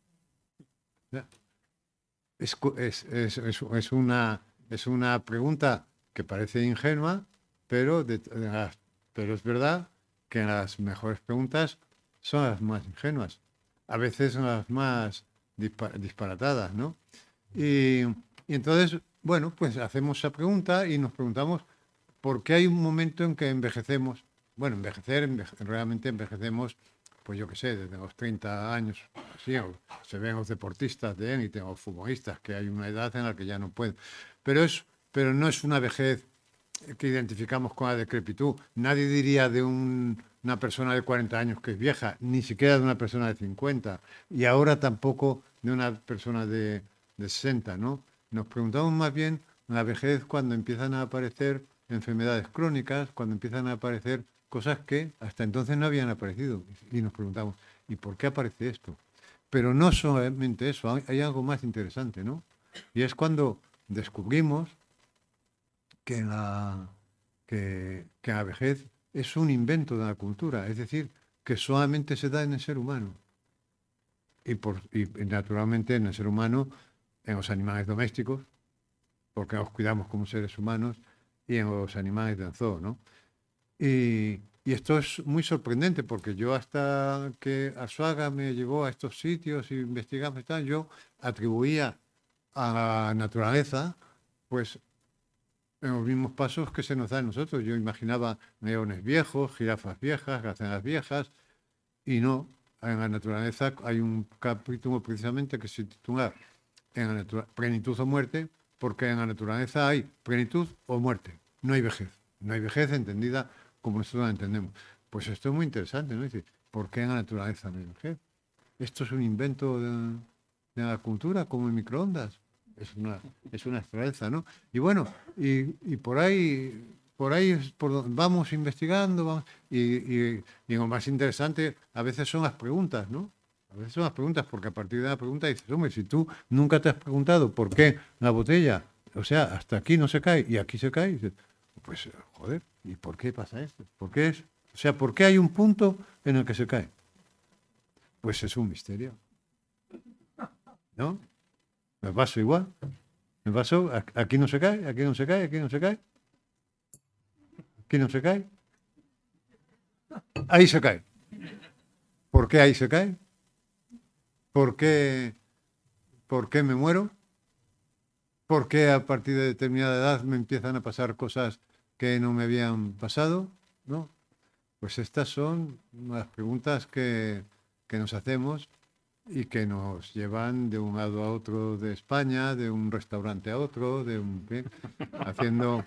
Es, una, es una pregunta que parece ingenua, pero, pero es verdad que las mejores preguntas son las más ingenuas. A veces son las más disparatadas, ¿no? y entonces, bueno, pues hacemos esa pregunta y nos preguntamos por qué hay un momento en que envejecemos bueno, envejecer, realmente envejecemos, pues yo qué sé, desde los 30 años, así, o se ven los deportistas de Y tengo futbolistas, que hay una edad en la que ya no puedo. Pero, es, pero no es una vejez que identificamos con la decrepitud. Nadie diría de una persona de 40 años que es vieja, ni siquiera de una persona de 50, y ahora tampoco de una persona de, de 60, ¿no? Nos preguntamos más bien la vejez cuando empiezan a aparecer enfermedades crónicas, cuando empiezan a aparecer cosas que hasta entonces no habían aparecido. Y nos preguntamos, ¿y por qué aparece esto? Pero no solamente eso, hay algo más interesante, ¿no? Y es cuando descubrimos que la, que, la vejez es un invento de la cultura, es decir, que solamente se da en el ser humano. Y, por, y naturalmente en el ser humano, en los animales domésticos, porque nos cuidamos como seres humanos, y en los animales de zoo, ¿no? Y, esto es muy sorprendente porque yo hasta que Azuaga me llevó a estos sitios y investigamos yo atribuía a la naturaleza pues en los mismos pasos que se nos da a nosotros. Yo imaginaba neones viejos, jirafas viejas, gacenas viejas, y no, en la naturaleza hay un capítulo precisamente que se titula en la Plenitud o Muerte, porque en la naturaleza hay plenitud o muerte, no hay vejez. No hay vejez entendida como nosotros la entendemos. Pues esto es muy interesante, ¿no? Dice, ¿por qué en la naturaleza? ¿Esto es un invento de, la cultura como el microondas? Es una, es una extraeza, ¿no? Y bueno, y, por ahí por ahí es vamos investigando y, y, lo más interesante a veces son las preguntas, ¿no? A veces son las preguntas, porque a partir de la pregunta dices, hombre, si tú nunca te has preguntado por qué la botella, o sea, hasta aquí no se cae y aquí se cae, dices, pues, eh, joder, ¿y por qué pasa esto? ¿Por qué es? O sea, ¿por qué hay un punto en el que se cae? Pues es un misterio. ¿No? Me vaso igual. El vaso, aquí no se cae, aquí no se cae, aquí no se cae. Aquí no se cae. Ahí se cae. ¿Por qué ahí se cae? ¿Por qué, por qué me muero? por qué a partir de determinada edad me empiezan a pasar cosas que no me habían pasado, ¿no? Pues estas son las preguntas que, que nos hacemos y que nos llevan de un lado a otro de España, de un restaurante a otro, de un, haciendo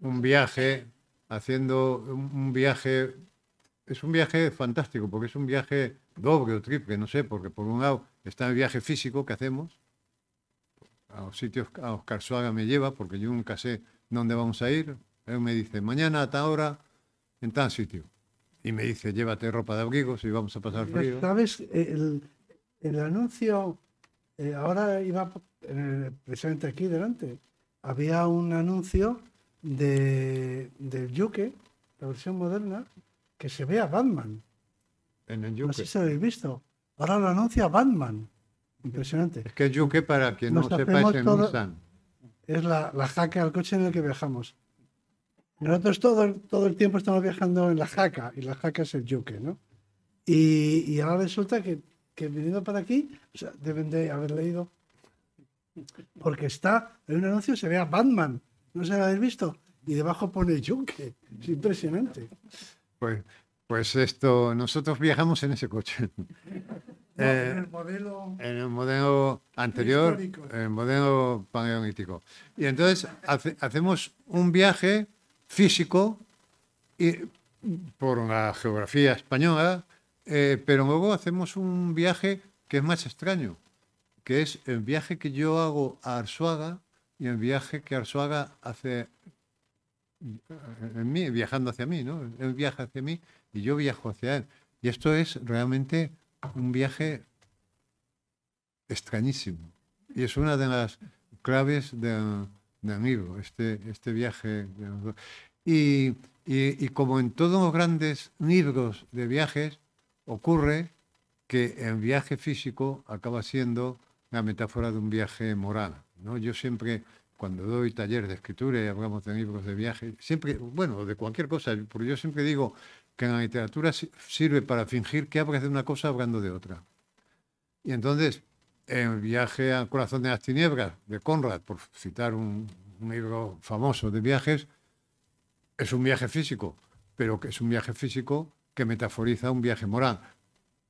un viaje, haciendo un viaje, es un viaje fantástico, porque es un viaje doble o triple, no sé, porque por un lado está el viaje físico que hacemos, a sitios a Oscar Suaga me lleva, porque yo nunca sé dónde vamos a ir. Él me dice, mañana a tal hora, en tal sitio. Y me dice, llévate ropa de abrigo si vamos a pasar frío. ¿Sabes? El, el anuncio, eh, ahora iba precisamente aquí delante, había un anuncio de, del Yuke, la versión moderna, que se ve a Batman. En el Yuke. No habéis visto. Ahora lo anuncia Batman. Impresionante. Es que el para quien no sepa, es en Es la, la jaca el coche en el que viajamos. Nosotros todo, todo el tiempo estamos viajando en la jaca, y la jaca es el yuque, ¿no? Y, y ahora resulta que, que viniendo para aquí, o sea, deben de haber leído. Porque está, en un anuncio se ve a Batman, no se lo habéis visto, y debajo pone yuque. Es impresionante. Pues, pues esto, nosotros viajamos en ese coche en, eh, el modelo, en el modelo anterior, en el modelo paleolítico. Y entonces hacemos un viaje físico y, por la geografía española, eh, pero luego hacemos un viaje que es más extraño, que es el viaje que yo hago a Arzuaga y el viaje que Arzuaga hace eh, en mí, viajando hacia mí, ¿no? Él viaja hacia mí y yo viajo hacia él. Y esto es realmente un viaje extrañísimo. Y es una de las claves del de amigo, este, este viaje. Y, como en todos los grandes libros de viajes, ocurre que el viaje físico acaba siendo la metáfora de un viaje moral. ¿no? Yo siempre cuando doy talleres de escritura y hablamos de libros de viaje, siempre, bueno, de cualquier cosa, porque yo siempre digo que en la literatura sirve para fingir que hablas de una cosa hablando de otra. Y entonces, el viaje al corazón de las tinieblas, de Conrad, por citar un, un libro famoso de viajes, es un viaje físico, pero que es un viaje físico que metaforiza un viaje moral.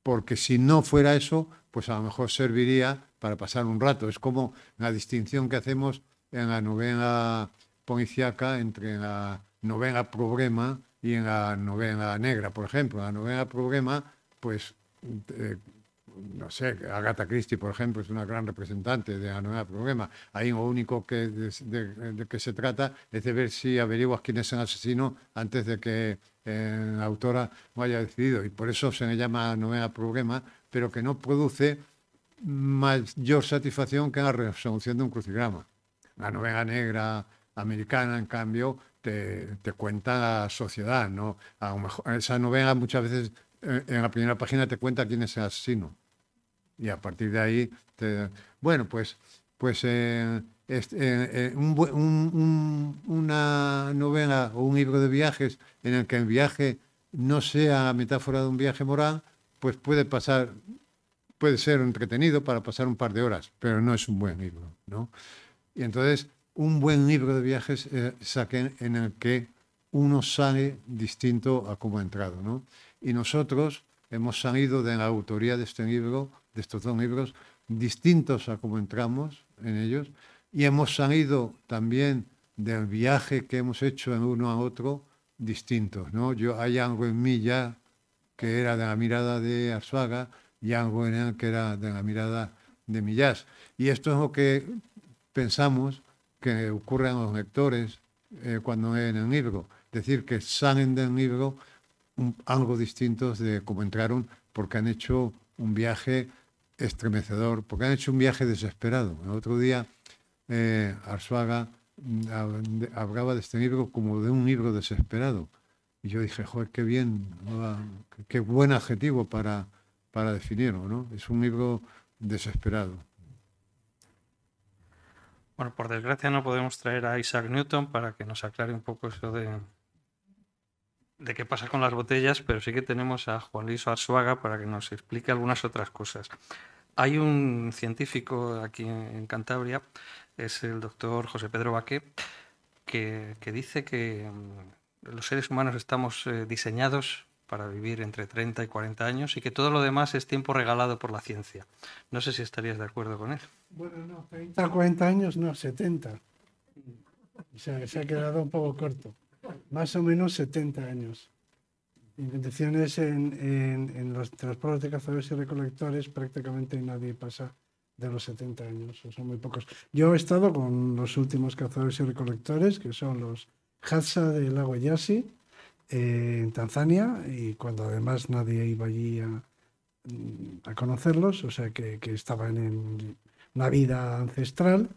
Porque si no fuera eso, pues a lo mejor serviría para pasar un rato. Es como la distinción que hacemos en la novena policiaca, entre la novena problema y en la novena negra, por ejemplo. la novena problema, pues, eh, no sé, Agatha Christie, por ejemplo, es una gran representante de la novena problema. Ahí lo único que, de, que se trata es de ver si averiguas quién es el asesino antes de que eh, la autora lo haya decidido. Y por eso se le llama novena problema, pero que no produce mayor satisfacción que la resolución de un crucigrama. La novela negra americana, en cambio, te, cuenta la sociedad, ¿no? A mejor esa novela muchas veces eh, en la primera página te cuenta quién es el asesino. Y a partir de ahí, te... bueno, pues, pues eh, eh, una novela o un libro de viajes en el que el viaje no sea metáfora de un viaje moral, pues puede pasar, puede ser entretenido para pasar un par de horas, pero no es un buen libro, ¿no? Y entonces, un buen libro de viajes es eh, aquel en el que uno sale distinto a como ha entrado. ¿no? Y nosotros hemos salido de la autoría de este libro, de estos dos libros, distintos a cómo entramos en ellos, y hemos salido también del viaje que hemos hecho en uno a otro distintos. ¿no? Yo, hay algo en mí ya que era de la mirada de Arzuaga y algo en él que era de la mirada de Millás. Y esto es lo que pensamos que ocurre a los lectores eh, cuando leen el libro. Es decir, que salen del libro algo distinto de cómo entraron porque han hecho un viaje estremecedor, porque han hecho un viaje desesperado. El otro día eh, mm, hablaba de este libro como de un libro desesperado. Y yo dije, joder, qué bien, ah, qué buen adjetivo para, para definirlo, ¿no? Es un libro desesperado. Bueno, por desgracia no podemos traer a Isaac Newton para que nos aclare un poco eso de, de qué pasa con las botellas, pero sí que tenemos a Juan Luis Arzuaga para que nos explique algunas otras cosas. Hay un científico aquí en Cantabria, es el doctor José Pedro Baque, que, que dice que mm, los seres humanos estamos eh, diseñados para vivir entre 30 y 40 años y que todo lo demás es tiempo regalado por la ciencia. No sé si estarías de acuerdo con él. Bueno, no, 30, 40 años, no, 70. O sea, se ha quedado un poco corto. Más o menos 70 años. Intenciones en, en, en los transportes de cazadores y recolectores, prácticamente nadie pasa de los 70 años, o son muy pocos. Yo he estado con los últimos cazadores y recolectores, que son los Hadza del lago Yasi, eh, en Tanzania, y cuando además nadie iba allí a, conocerlos, o sea que, que estaban en, la vida ancestral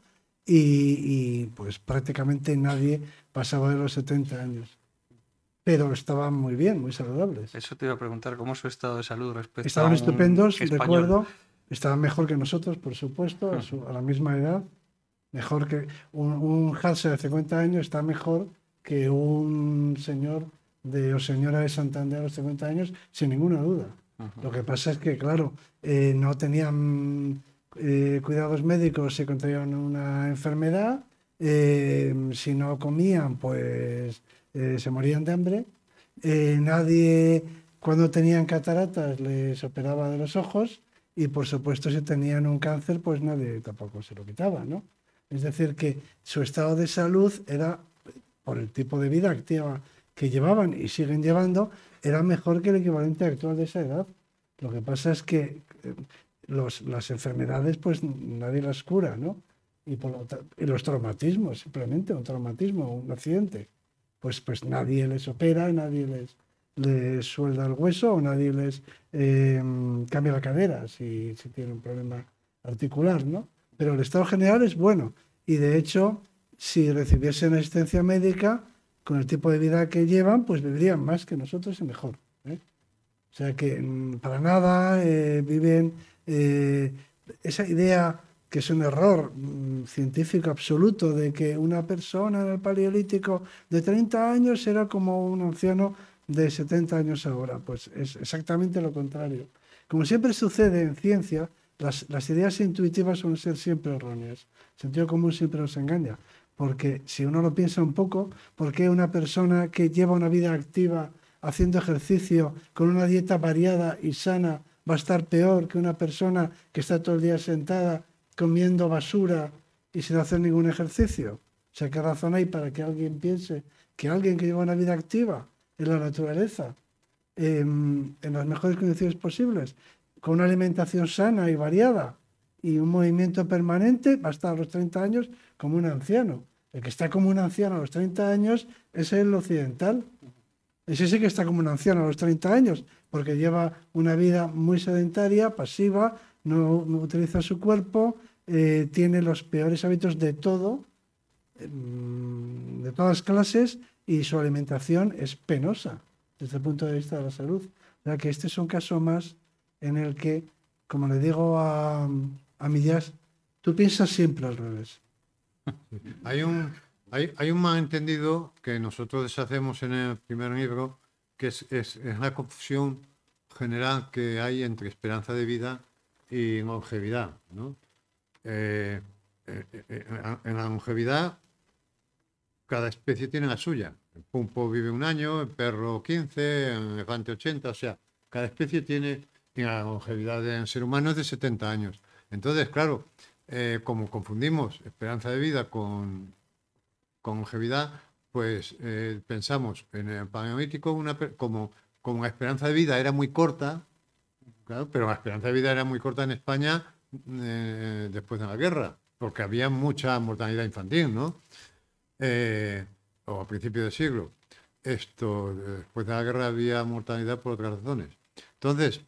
y, pues prácticamente nadie pasaba de los 70 años. Pero estaban muy bien, muy saludables. Eso te iba a preguntar, ¿cómo es su estado de salud respecto estaban a Estaban estupendos, recuerdo. Estaban mejor que nosotros, por supuesto, a, la misma edad. Mejor que un, un de 50 años está mejor que un señor de o señora de Santander a los 50 años, sin ninguna duda. Lo que pasa es que, claro, eh, no tenían eh, cuidados médicos se contraían una enfermedad, em, si no comían, pues eh, se morían de hambre. Eh, nadie, cuando tenían cataratas, les operaba de los ojos y, por supuesto, si tenían un cáncer, pues nadie tampoco se lo quitaba, ¿no? Es decir, que su estado de salud era, por el tipo de vida activa que llevaban y siguen llevando, era mejor que el equivalente actual de esa edad. Lo que pasa es que las enfermedades pues nadie las cura, ¿no? Y, los traumatismos, simplemente un traumatismo, un accidente. Pues, pues nadie les opera, nadie les, suelda el hueso o nadie les em, cambia la cadera si, si un problema articular, ¿no? Pero el estado general es bueno y de hecho si recibiesen asistencia médica, con el tipo de vida que llevan, pues vivirían más que nosotros y mejor. ¿eh? O sea que mm, para nada eh, viven eh, esa idea que es un error mm, científico absoluto de que una persona en el paleolítico de 30 años era como un anciano de 70 años ahora. Pues es exactamente lo contrario. Como siempre sucede en ciencia, las, ideas intuitivas suelen ser siempre erróneas. El sentido común siempre nos engaña. Porque si uno lo piensa un poco, ¿por qué una persona que lleva una vida activa haciendo ejercicio con una dieta variada y sana va a estar peor que una persona que está todo el día sentada comiendo basura y sin hacer ningún ejercicio. O sea, ¿qué razón hay para que alguien piense que alguien que lleva una vida activa en la naturaleza, em, en las mejores condiciones posibles, con una alimentación sana y variada y un movimiento permanente, va a estar a los 30 años como un anciano? El que está como un anciano a los 30 años es el occidental, ese sí que está como un anciano a los 30 años, porque lleva una vida muy sedentaria, pasiva, no, utiliza su cuerpo, eh, tiene los peores hábitos de todo, mm, de todas clases, y su alimentación es penosa desde el punto de vista de la salud. O que este es un caso más en el que, como le digo a, a Millás tú piensas siempre al revés. Hay un, hay, hay un malentendido que nosotros deshacemos en el primer libro, que es, la confusión general que hay entre esperanza de vida y longevidad. Eh, eh, eh, en la longevidad, cada especie tiene la suya. El pulpo vive un año, el perro 15, el elefante 80, o sea, cada especie tiene, la longevidad del ser humano de 70 años. Entonces, claro, como confundimos esperanza de vida con con longevidad, pues eh, pensamos en el paleolítico una, como, como la esperanza de vida era muy corta, pero la esperanza de vida era muy corta en España eh, después de la guerra, porque había mucha mortalidad infantil, ¿no? Eh, o a principios del siglo. Esto, después de la guerra había mortalidad por otras razones. Entonces,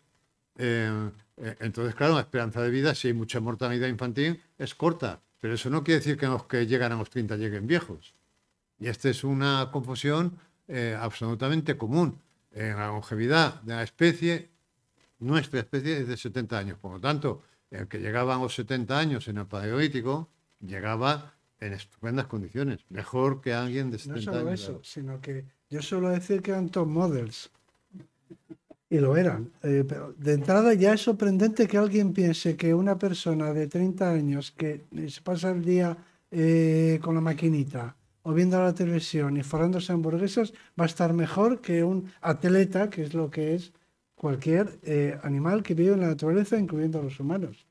entonces, claro, la esperanza de vida, si hay mucha mortalidad infantil, es corta. Pero eso no quiere decir que los que llegan a los 30 lleguen viejos. Y esta es una confusión eh, absolutamente común. En eh, la longevidad de la especie, nuestra especie es de 70 años. Por lo tanto, el que llegaba a los 70 años en el Paleolítico llegaba en estupendas condiciones, mejor que alguien de 70 años. No solo eso, sino que yo suelo decir que eran top models. Y lo eran. Eh, pero de entrada ya es sorprendente que alguien piense que una persona de 30 años que se pasa el día eh, con la maquinita o viendo la televisión y forrándose hamburguesas va a estar mejor que un atleta, que es lo que es cualquier eh, animal que vive en la naturaleza, incluyendo a los humanos.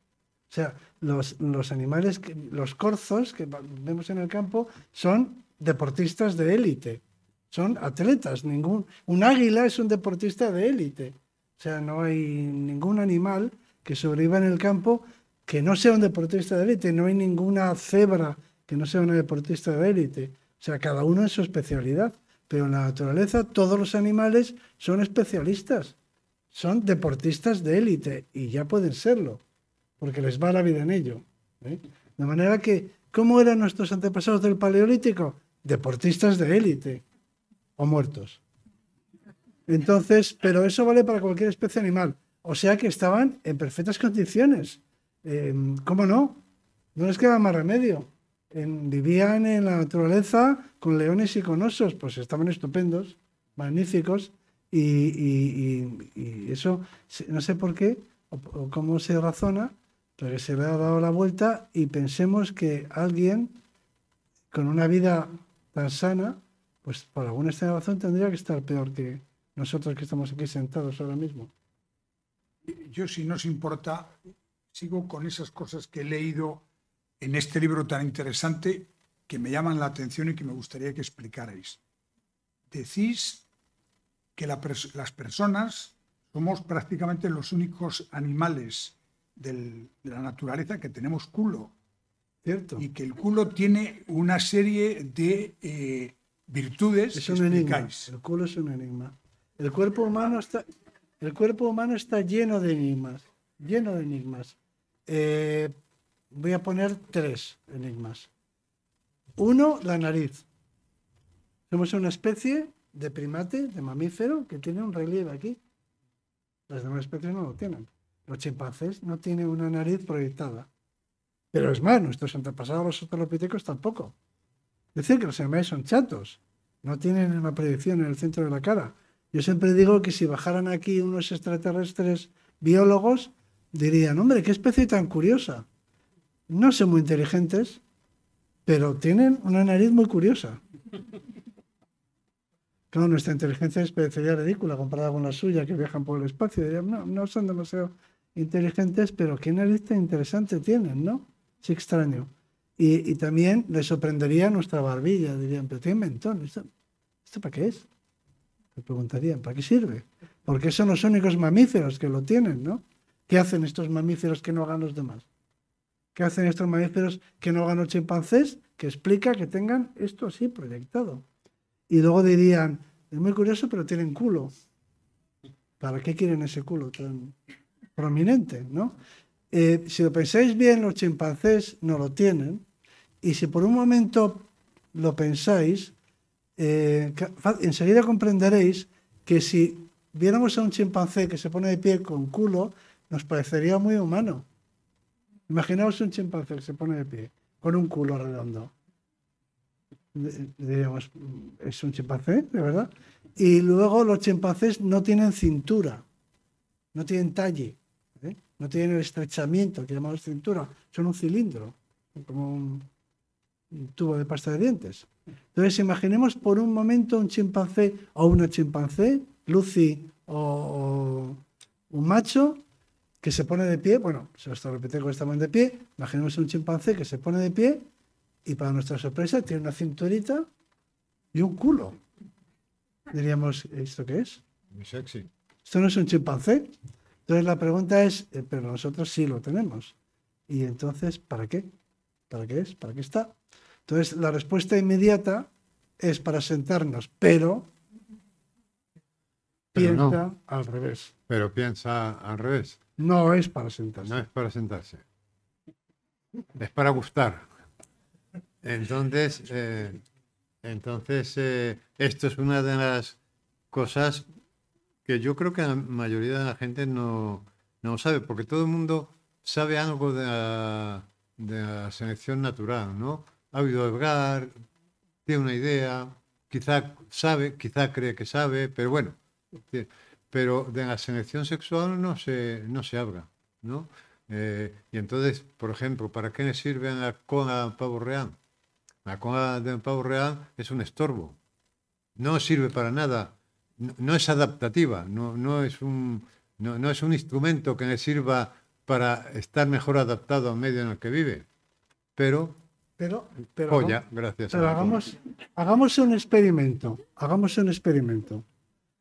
O sea, los, los animales, los corzos que vemos en el campo son deportistas de élite son atletas. Ningún, un águila es un deportista de élite. O sea, no hay ningún animal que sobreviva en el campo que no sea un deportista de élite. No hay ninguna cebra que no sea una deportista de élite. O sea, cada uno en su especialidad. Pero en la naturaleza todos los animales son especialistas. Son deportistas de élite y ya pueden serlo, porque les va la vida en ello. ¿eh? De manera que, ¿cómo eran nuestros antepasados del Paleolítico? Deportistas de élite o muertos. Entonces, pero eso vale para cualquier especie animal. O sea que estaban en perfectas condiciones. Eh, ¿Cómo no? No les queda más remedio. En, vivían en la naturaleza con leones y con osos, pues estaban estupendos, magníficos, y, eso, no sé por qué o, o cómo se razona, pero se le ha dado la vuelta y pensemos que alguien con una vida tan sana pues por alguna extraña razón tendría que estar peor que nosotros que estamos aquí sentados ahora mismo. Yo, si no os importa, sigo con esas cosas que he leído en este libro tan interesante que me llaman la atención y que me gustaría que explicarais. Decís que las personas somos prácticamente los únicos animales de la naturaleza que tenemos culo. Cierto. Y que el culo tiene una serie de eh, virtudes es El culo es un enigma. El cuerpo humano está, el cuerpo humano está lleno de enigmas, lleno de enigmas. Eh, voy a poner tres enigmas. Uno, la nariz. Somos una especie de primate, de mamífero, que tiene un relieve aquí. Las demás especies no lo tienen. Los chimpancés no tienen una nariz proyectada. Pero es más, nuestros antepasados, los australopitecos, tampoco decir, que los animales son chatos, no tienen una predicción en el centro de la cara. Yo siempre digo que si bajaran aquí unos extraterrestres biólogos, dirían, hombre, qué especie tan curiosa. No son muy inteligentes, pero tienen una nariz muy curiosa. Claro, nuestra inteligencia sería ridícula comparada con la suya, que viajan por el espacio. no, no son demasiado inteligentes, pero qué nariz tan interesante tienen, ¿no? Es extraño. Y, también les sorprendería nuestra barbilla. Dirían, pero tiene mentón. ¿Esto, para qué es? Me preguntarían, ¿para qué sirve? Porque son los únicos mamíferos que lo tienen, ¿no? ¿Qué hacen estos mamíferos que no hagan los demás? ¿Qué hacen estos mamíferos que no hagan los chimpancés? Que explica que tengan esto así proyectado. Y luego dirían, es muy curioso, pero tienen culo. ¿Para qué quieren ese culo tan prominente? ¿no? Eh, si lo pensáis bien, los chimpancés no lo tienen, y si por un momento lo pensáis, eh, enseguida comprenderéis que si viéramos a un chimpancé que se pone de pie con culo, nos parecería muy humano. Imaginaos un chimpancé que se pone de pie con un culo redondo. Diríamos, mm, es un chimpancé, de verdad. Y luego los chimpancés no tienen cintura, no tienen talle, ¿eh? no tienen el estrechamiento que llamamos cintura, son un cilindro, como un, tubo de pasta de dientes. Entonces, imaginemos por un momento un chimpancé o una chimpancé, Lucy o, un macho, que se pone de pie. Bueno, se lo está repitiendo que estamos de pie. Imaginemos un chimpancé que se pone de pie y, para nuestra sorpresa, tiene una cinturita y un culo. Diríamos, ¿esto qué es? Muy sexy. Esto no es un chimpancé. Entonces la pregunta es, eh, pero nosotros sí lo tenemos. ¿Y entonces para qué? ¿Para qué es? ¿Para qué está? Entonces, la respuesta inmediata es para sentarnos, pero, piensa al revés. Pero piensa al revés. No es para sentarse. No es para sentarse. Es para gustar. Entonces, eh, entonces eh, esto es una de las cosas que yo creo que la mayoría de la gente no, sabe, porque todo el mundo sabe algo de la, de la selección natural, ¿no? ha oído hablar, tiene una idea, quizá sabe, quizá cree que sabe, pero bueno, eh, pero de la selección sexual no se, no se habla, ¿no? Eh, y entonces, por ejemplo, ¿para qué le sirve la cola pavo real? La cola un pavo real es un estorbo, no sirve para nada, no, es adaptativa, no, no, es un, no, no es un instrumento que le sirva para estar mejor adaptado al medio en el que vive, pero pero, pero, oh, gracias hagamos, un experimento, hagamos un experimento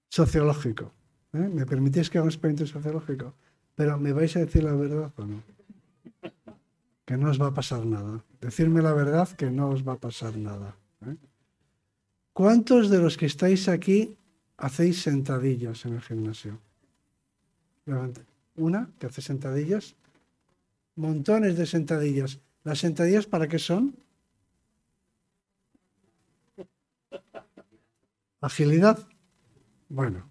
sociológico. ¿eh? ¿Me permitís que haga un experimento sociológico? Pero ¿me vais a decir la verdad o no? Que no os va a pasar nada. Decirme la verdad que no os va a pasar nada. ¿eh? ¿Cuántos de los que estáis aquí hacéis sentadillas en el gimnasio? Una que hace sentadillas. Montones de sentadillas. ¿Las sentadillas para qué son? Agilidad. Bueno.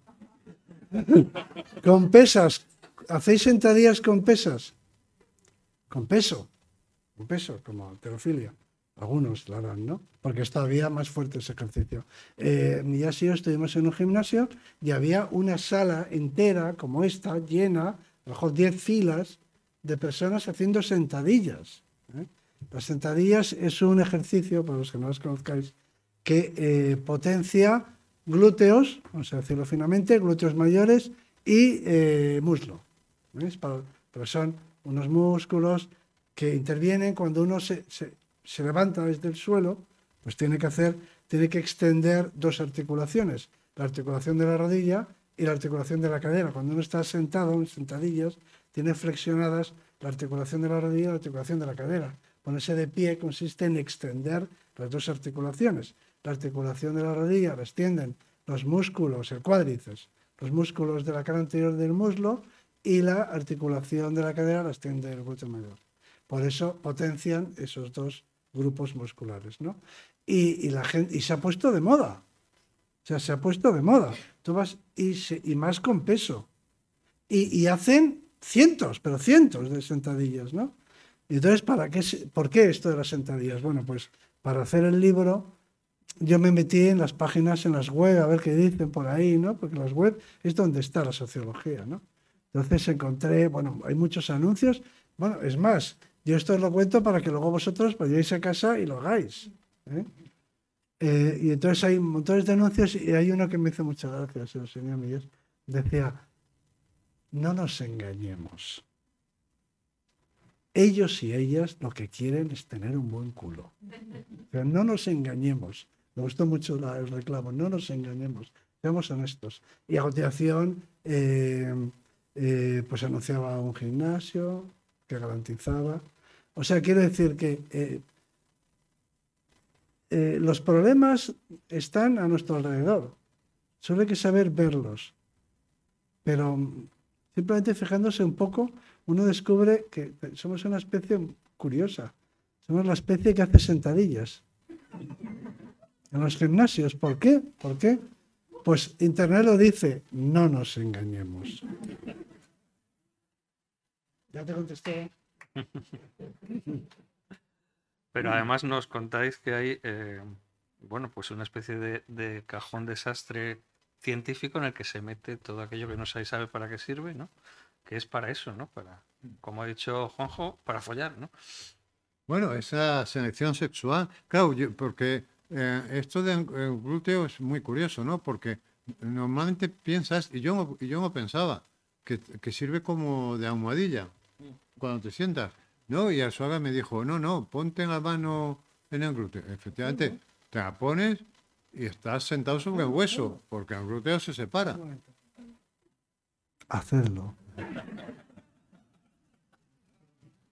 con pesas. ¿Hacéis sentadillas con pesas? Con peso. Con peso, como alterofilia. Algunos la harán, ¿no? Porque es todavía más fuerte ese ejercicio. Eh, ya y estuvimos en un gimnasio y había una sala entera como esta, llena, a lo mejor 10 filas de personas haciendo sentadillas. ¿eh? Las sentadillas es un ejercicio, para los que no las conozcáis, que eh, potencia glúteos, vamos a decirlo finamente, glúteos mayores y eh, muslo. pero son unos músculos que intervienen cuando uno se, levanta desde el suelo, pues tiene que hacer, tiene que extender dos articulaciones, la articulación de la rodilla y la articulación de la cadera. Cuando uno está sentado, en sentadillas, tiene flexionadas la articulación de la rodilla y la articulación de la cadera. Ponerse de pie consiste en extender las dos articulaciones. La articulación de la rodilla la extienden los músculos, el cuádriceps, los músculos de la cara anterior del muslo y la articulación de la cadera la extiende el glúteo mayor. Por eso potencian esos dos grupos musculares, ¿no? Y, la gente, y se ha puesto de moda. O sea, se ha puesto de moda. Tú vas y, y más con peso. Y, y hacen cientos, pero cientos de sentadillas, ¿no? Y entonces, ¿para qué, ¿por qué esto de las sentadillas? Bueno, pues para hacer el libro yo me metí en las páginas, en las web, a ver qué dicen por ahí, ¿no? Porque las web es donde está la sociología, ¿no? Entonces encontré, bueno, hay muchos anuncios. Bueno, es más, yo esto os lo cuento para que luego vosotros vayáis a casa y lo hagáis. ¿eh? Eh, y entonces hay montones de anuncios y hay uno que me hizo muchas gracias, señor señor Miguel. Decía, no nos engañemos. Ellos y ellas lo que quieren es tener un buen culo. Pero no nos engañemos. Me gustó mucho el reclamo. No nos engañemos. Seamos honestos. Y a continuación, eh, eh, pues anunciaba un gimnasio que garantizaba. O sea, quiero decir que eh, los problemas están a nuestro alrededor. Solo hay que saber verlos. Pero Simplemente fijándose un poco, uno descubre que somos una especie curiosa. Somos la especie que hace sentadillas en los gimnasios. ¿Por qué? ¿Por qué? Pues Internet lo dice, no nos engañemos. Ya te contesté. Pero además nos contáis que hay, eh, bueno, pues una especie de, de cajón desastre científico en el que se mete todo aquello que no se sabe para qué sirve, ¿no? Que es para eso, ¿no? Para, como ha dicho Juanjo, para follar, ¿no? Bueno, esa selección sexual, claro, porque eh, esto de glúteo es muy curioso, ¿no? Porque normalmente piensas, y yo, yo no pensaba, que, sirve como de almohadilla cuando te sientas, ¿no? Y Arzuaga me dijo, no, no, ponte la mano en el glúteo. Efectivamente, te la pones y estás sentado sobre el hueso, porque el glúteo se separa. Hacerlo.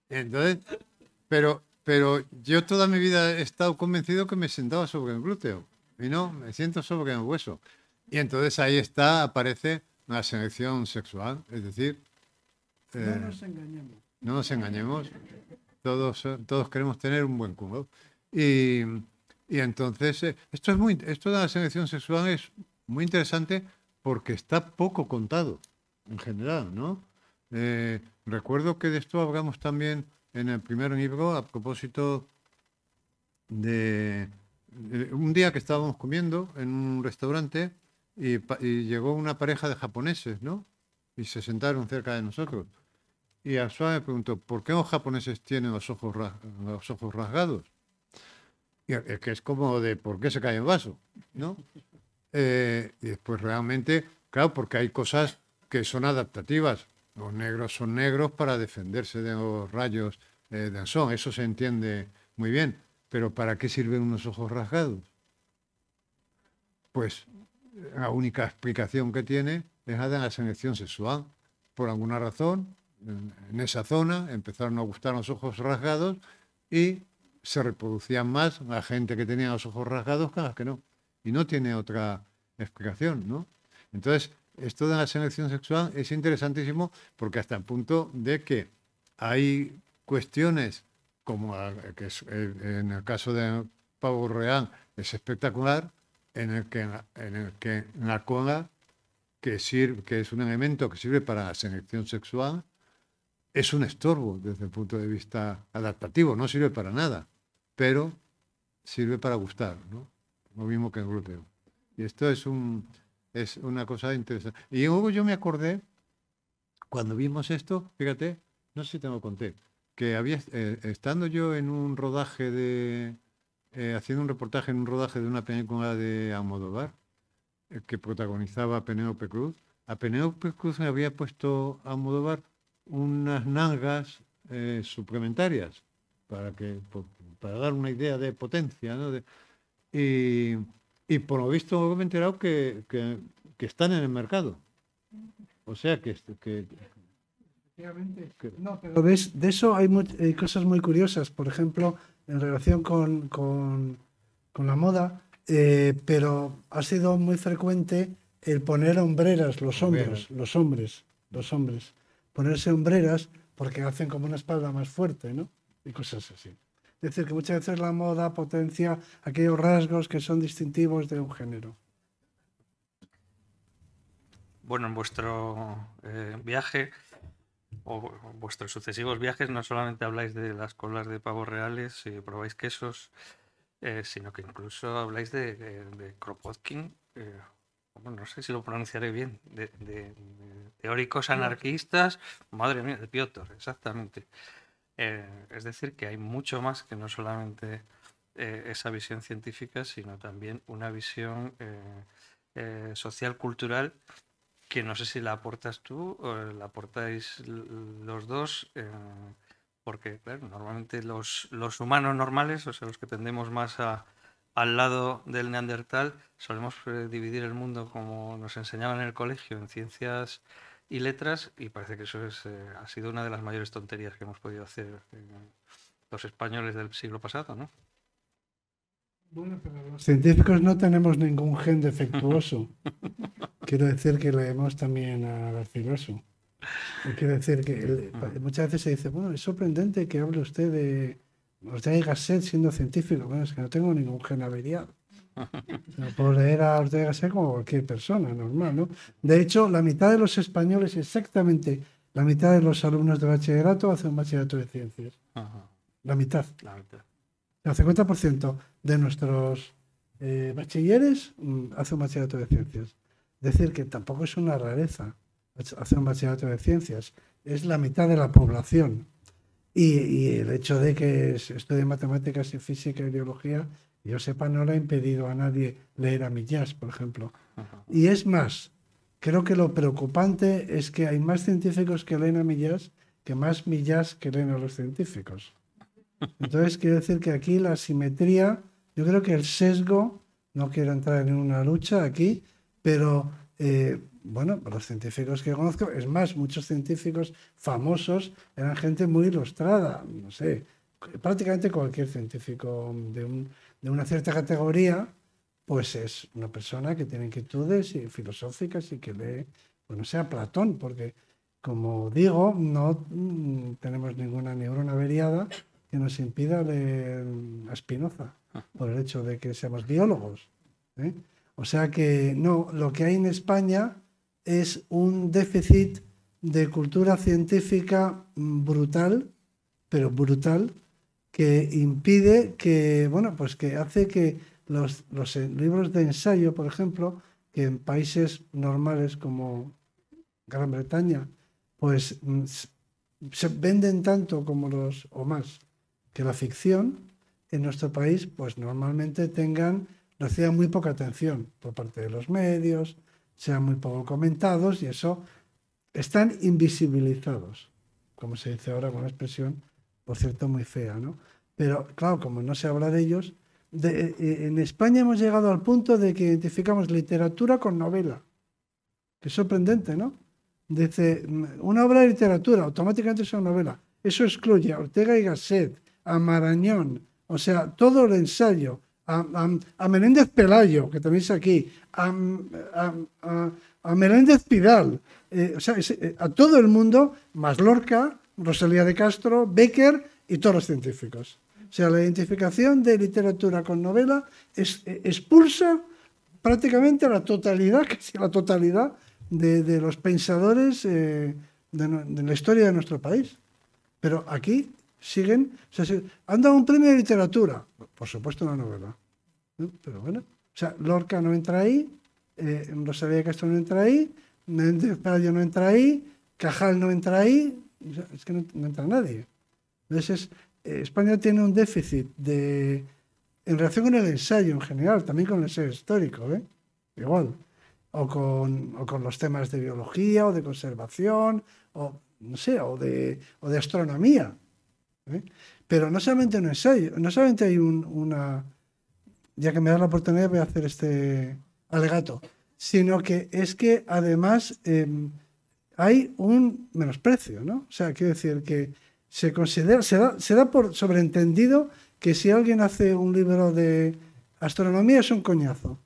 Entonces, pero, pero yo toda mi vida he estado convencido que me sentaba sobre el glúteo. Y no, me siento sobre el hueso. Y entonces ahí está, aparece la selección sexual. Es decir, no eh, nos engañemos. No nos engañemos. Todos, todos queremos tener un buen cúmulo. Y, y entonces, eh, esto, es muy, esto de la selección sexual es muy interesante porque está poco contado en general, ¿no? Eh, recuerdo que de esto hablamos también en el primer libro a propósito de, un día que estábamos comiendo en un restaurante y, llegó una pareja de japoneses, ¿no? Y se sentaron cerca de nosotros. Y Asua me preguntó, ¿por qué los japoneses tienen los ojos, los ojos rasgados? es que es como de por qué se cae el vaso, ¿no? Eh, y después realmente, claro, porque hay cosas que son adaptativas. Los negros son negros para defenderse de los rayos eh, de son eso se entiende muy bien. Pero ¿para qué sirven unos ojos rasgados? Pues la única explicación que tiene es la de la selección sexual. Por alguna razón, en esa zona empezaron a gustar los ojos rasgados y se reproducían más la gente que tenía los ojos rasgados que las que no. Y no tiene otra explicación, ¿no? Entonces, esto de la selección sexual es interesantísimo porque hasta el punto de que hay cuestiones como eh, en el caso de Pablo Real es espectacular, en el que, en el que la cola, que, sirve, que es un elemento que sirve para la selección sexual, es un estorbo desde el punto de vista adaptativo, no sirve para nada pero sirve para gustar, ¿no? Lo mismo que el grupo Y esto es, un, es una cosa interesante. Y luego yo me acordé, cuando vimos esto, fíjate, no sé si te lo conté, que había, eh, estando yo en un rodaje de, eh, haciendo un reportaje en un rodaje de una película de Almodóvar, eh, que protagonizaba a Penélope Cruz, a Peneo Cruz me había puesto a Almodóvar unas nalgas suplementarias para que para dar una idea de potencia. y, por lo visto me he enterado que, están en el mercado. O sea que... Este, que no, pero de, eso hay, eh, cosas muy curiosas, por ejemplo, en relación con, con, la moda, eh, pero ha sido muy frecuente el poner hombreras los hombres, los hombres, los hombres, ponerse hombreras porque hacen como una espalda más fuerte, ¿no? Y cosas así. Es decir, que muchas veces la moda potencia aquellos rasgos que son distintivos de un género. Bueno, en vuestro eh, viaje o vuestros sucesivos viajes no solamente habláis de las colas de pavos reales y probáis quesos, eh, sino que incluso habláis de, Kropotkin, eh, no sé si lo pronunciaré bien, de, teóricos anarquistas, madre mía, de Piotr, exactamente. Es decir, que hay mucho más que no solamente eh, esa visión científica, sino también una visión eh, eh, social, cultural, que no sé si la aportas tú o la aportáis los dos, porque normalmente los, humanos normales, o sea, los que tendemos más al lado del neandertal, solemos dividir el mundo como nos enseñaban en el colegio, en ciencias y letras, y parece que eso es, eh, ha sido una de las mayores tonterías que hemos podido hacer eh, los españoles del siglo pasado, ¿no? Bueno, pero los científicos no tenemos ningún gen defectuoso. <laughs> Quiero decir que leemos también a Garcilaso. Quiero decir que muchas veces se dice, bueno, es sorprendente que hable usted de usted y Gasset siendo científico. Bueno, es que no tengo ningún gen averiado. <laughs> No puedo leer a Ortega sé como cualquier persona normal, ¿no? De hecho, la mitad de los españoles, exactamente la mitad de los alumnos de bachillerato hacen un bachillerato de ciencias. La mitad. La mitad. El 50% de nuestros eh, bachilleres mm, hace un bachillerato de ciencias. es Decir que tampoco es una rareza hacer un bachillerato de ciencias. Es la mitad de la población. Y, y el hecho de que estudien matemáticas y física y biología yo sepa, no le ha impedido a nadie leer a Millás, por ejemplo. Y es más, creo que lo preocupante es que hay más científicos que leen a Millás que más Millás que leen a los científicos. <laughs> Entonces, quiero decir que aquí la simetría, yo creo que el sesgo, no quiero entrar en una lucha aquí, pero eh, bueno, los científicos que conozco, es más, muchos científicos famosos eran gente muy ilustrada, no sé, prácticamente cualquier científico de un de una cierta categoría, pues es una persona que tiene inquietudes filosóficas y que lee, bueno, sea Platón, porque como digo, no mm, tenemos ninguna neurona averiada que nos impida leer a Spinoza, por el hecho de que seamos biólogos. ¿eh? O sea que no, lo que hay en España es un déficit de cultura científica mm, brutal, pero brutal, que impide que, bueno, pues que hace que los, libros de ensayo, por ejemplo, que en países normales como Gran Bretaña, pues mm, se venden tanto como los, o más, que la ficción en nuestro país, pues normalmente tengan, reciban muy poca atención por parte de los medios, sean muy poco comentados y eso, están invisibilizados, como se dice ahora con la expresión por cierto, muy fea, ¿no? Pero claro, como no se habla de ellos, de, eh, eh, en España hemos llegado al punto de que identificamos literatura con novela. Que sorprendente, ¿no? Dice, mm, una obra de literatura, automáticamente es una novela. Eso excluye a Ortega y Gasset, a Marañón, o sea, todo el ensayo, a, a, Menéndez Pelayo, que también es aquí, a, a Menéndez Pidal, eh, o sea, a todo el mundo, más Lorca, Rosalía de Castro, Becker y todos los científicos. O sea, la identificación de literatura con novela expulsa prácticamente la totalidad, <laughs> casi la totalidad, de, los pensadores eh, de, la historia de nuestro país. Pero aquí siguen, o han dado un premio de literatura, por supuesto una novela. Pero bueno, o sea, Lorca no entra ahí, eh, Rosalía de Castro no entra ahí, Nendez no entra ahí, Cajal no entra ahí, es que no, entra nadie. Entonces, eh, España tiene un déficit de, en relación con el ensayo en general, también con el ensayo histórico, ¿eh? igual, o con, los temas de biología o de conservación, o no o de, de astronomía. ¿eh? Pero no solamente un ensayo, no solamente hay un, una... Ya que me da la oportunidad voy a hacer este alegato, sino que es que además... Em, hay un menosprecio, ¿no? O sea, quiero decir que se considera, se da, por sobreentendido que si alguien hace un libro de astronomía es un coñazo.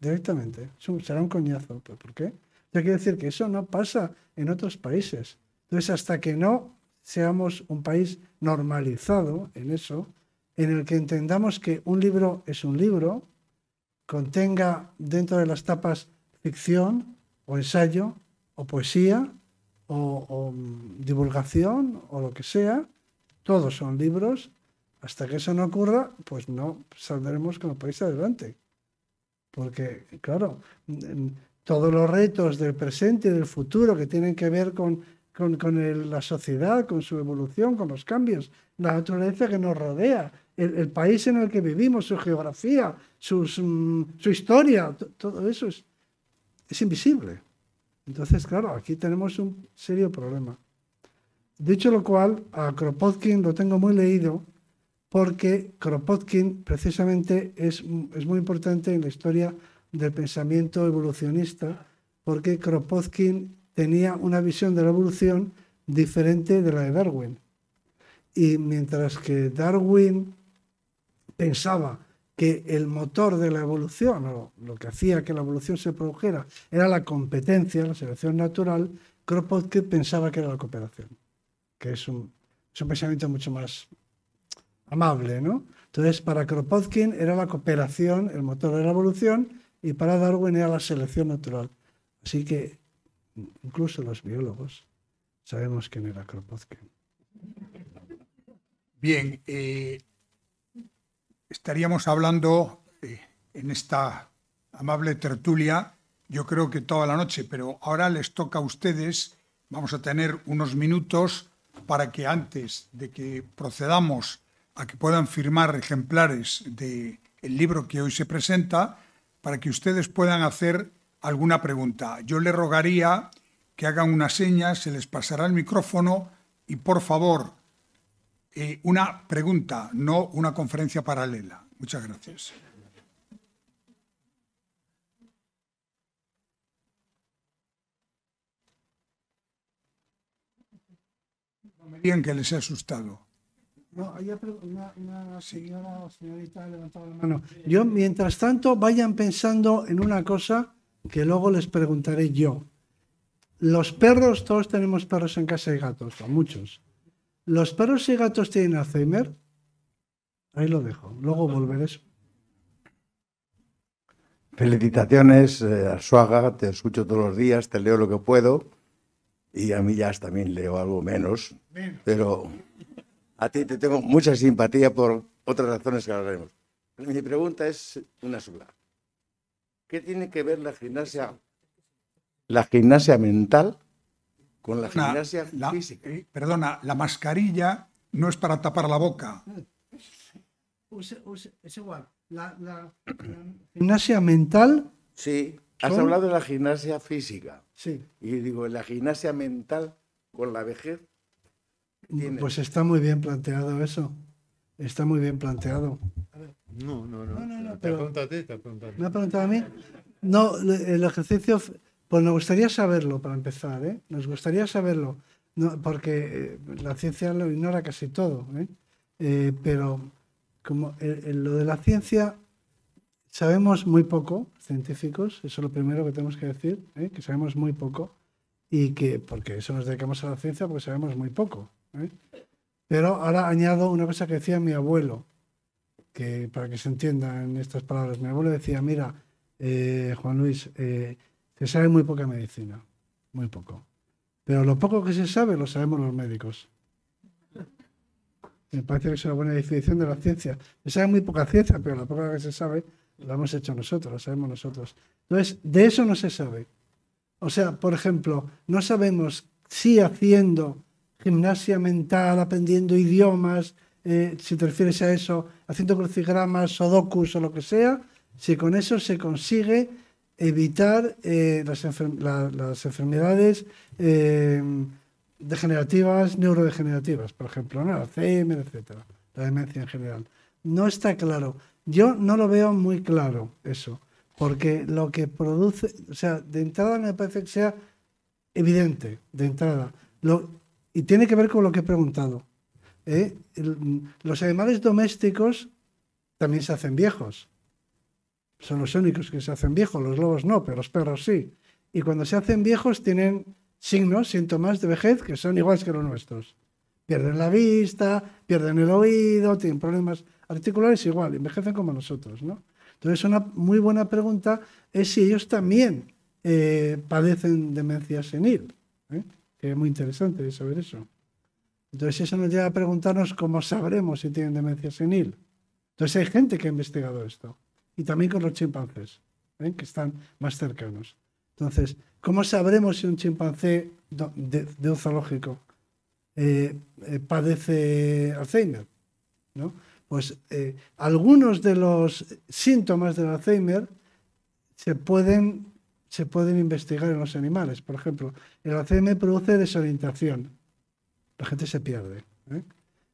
Directamente, será un coñazo. por qué? Ya quiero decir que eso no pasa en otros países. Entonces, hasta que no seamos un país normalizado en eso, en el que entendamos que un libro es un libro, contenga dentro de las tapas ficción, o ensayo, o poesía, o, mm, divulgación, o lo que sea. Todos son libros. Hasta que eso no ocurra, pues no saldremos con el país adelante. Porque, claro, mm, todos los retos del presente y del futuro que tienen que ver con, con, la sociedad, con su evolución, con los cambios, la naturaleza que nos rodea, el, país en el que vivimos, su geografía, mm, su historia, todo eso es es invisible. Entonces, claro, aquí tenemos un serio problema. Dicho lo cual, a Kropotkin lo tengo muy leído porque Kropotkin precisamente es, es muy importante en la historia del pensamiento evolucionista, porque Kropotkin tenía una visión de la evolución diferente de la de Darwin. Y mientras que Darwin pensaba que el motor de la evolución, o lo que hacía que la evolución se produjera, era la competencia, la selección natural, Kropotkin pensaba que era la cooperación, que es un, pensamiento mucho más amable, ¿no? Entonces, para Kropotkin era la cooperación el motor de la evolución y para Darwin era la selección natural. Así que incluso los biólogos sabemos quién era Kropotkin. Bien, eh, estaríamos hablando eh, en esta amable tertulia, yo creo que toda la noche, pero ahora les toca a ustedes, vamos a tener unos minutos para que antes de que procedamos a que puedan firmar ejemplares del libro que hoy se presenta, para que ustedes puedan hacer alguna pregunta. Yo le rogaría que hagan una seña, se les pasará el micrófono y por favor eh, una pregunta, no una conferencia paralela. Muchas gracias. No me digan que les he asustado. No, una, una, señora o señorita levantado la mano. Yo, mientras tanto, vayan pensando en una cosa que luego les preguntaré yo. Los perros, todos tenemos perros en casa y gatos, o muchos. ¿Los perros y gatos tienen Alzheimer? Ahí lo dejo. Luego volveré. Felicitaciones, eh, Te escucho todos los días, te leo lo que puedo. Y a mí ya también leo algo menos. Pero a ti te tengo mucha simpatía por otras razones que hablaremos. Mi pregunta es una sola. ¿Qué tiene que ver la gimnasia, la gimnasia mental con la gimnasia física. Eh, perdona, la mascarilla no es para tapar la boca. Mm. es igual. La, gimnasia mental. Sí, has hablado de la gimnasia física. Sí. Y digo, la gimnasia mental con la vejez. Pues está muy bien planteado eso. Está muy bien planteado. No, no, no. te te a ti. ¿Me ha preguntado a mí? No, el ejercicio pues nos gustaría saberlo para empezar, ¿eh? Nos gustaría saberlo, porque eh, la ciencia lo ignora casi todo, ¿eh? eh pero como en eh, lo de la ciencia sabemos muy poco, científicos, eso es lo primero que tenemos que decir, que sabemos muy poco, y que, porque eso nos dedicamos a la ciencia, porque sabemos muy poco. Pero ahora añado una cosa que decía mi abuelo, que para que se entiendan estas palabras, mi abuelo decía, mira, Juan Luis, se sabe muy poca medicina, muy poco. Pero lo poco que se sabe lo sabemos los médicos. Me parece que es una buena definición de la ciencia. Se sabe muy poca ciencia, pero la poca que se sabe lo hemos hecho nosotros, lo sabemos nosotros. Entonces, de eso no se sabe. O sea, por ejemplo, no sabemos si haciendo gimnasia mental, aprendiendo idiomas, eh, si te refieres a eso, haciendo crucigramas, docus, o lo que sea, si con eso se consigue evitar eh, las, enfermedades eh, degenerativas, neurodegenerativas, por ejemplo, ¿no? Alzheimer, etcétera, la demencia en general. No está claro. Yo no lo veo muy claro eso, porque lo que produce, o sea, de entrada me parece que sea evidente, de entrada. y tiene que ver con lo que he preguntado. ¿eh? los animales domésticos también se hacen viejos son los únicos que se hacen viejos, los lobos no, pero los perros sí. Y cuando se hacen viejos tienen signos, síntomas de vejez que son iguales que los nuestros. Pierden la vista, pierden el oído, tienen problemas articulares igual, envejecen como nosotros, ¿no? Entonces una muy buena pregunta es si ellos también eh, padecen demencia senil, ¿eh? que es muy interesante saber eso. Entonces eso nos lleva a preguntarnos cómo sabremos si tienen demencia senil. Entonces hay gente que ha investigado esto y también con los chimpancés, ¿eh? que están más cercanos. Entonces, ¿cómo sabremos si un chimpancé de, un zoológico eh, eh, padece Alzheimer? Pues algunos de los síntomas del Alzheimer se pueden, se pueden investigar en los animales. Por ejemplo, el Alzheimer produce desorientación. La gente se pierde.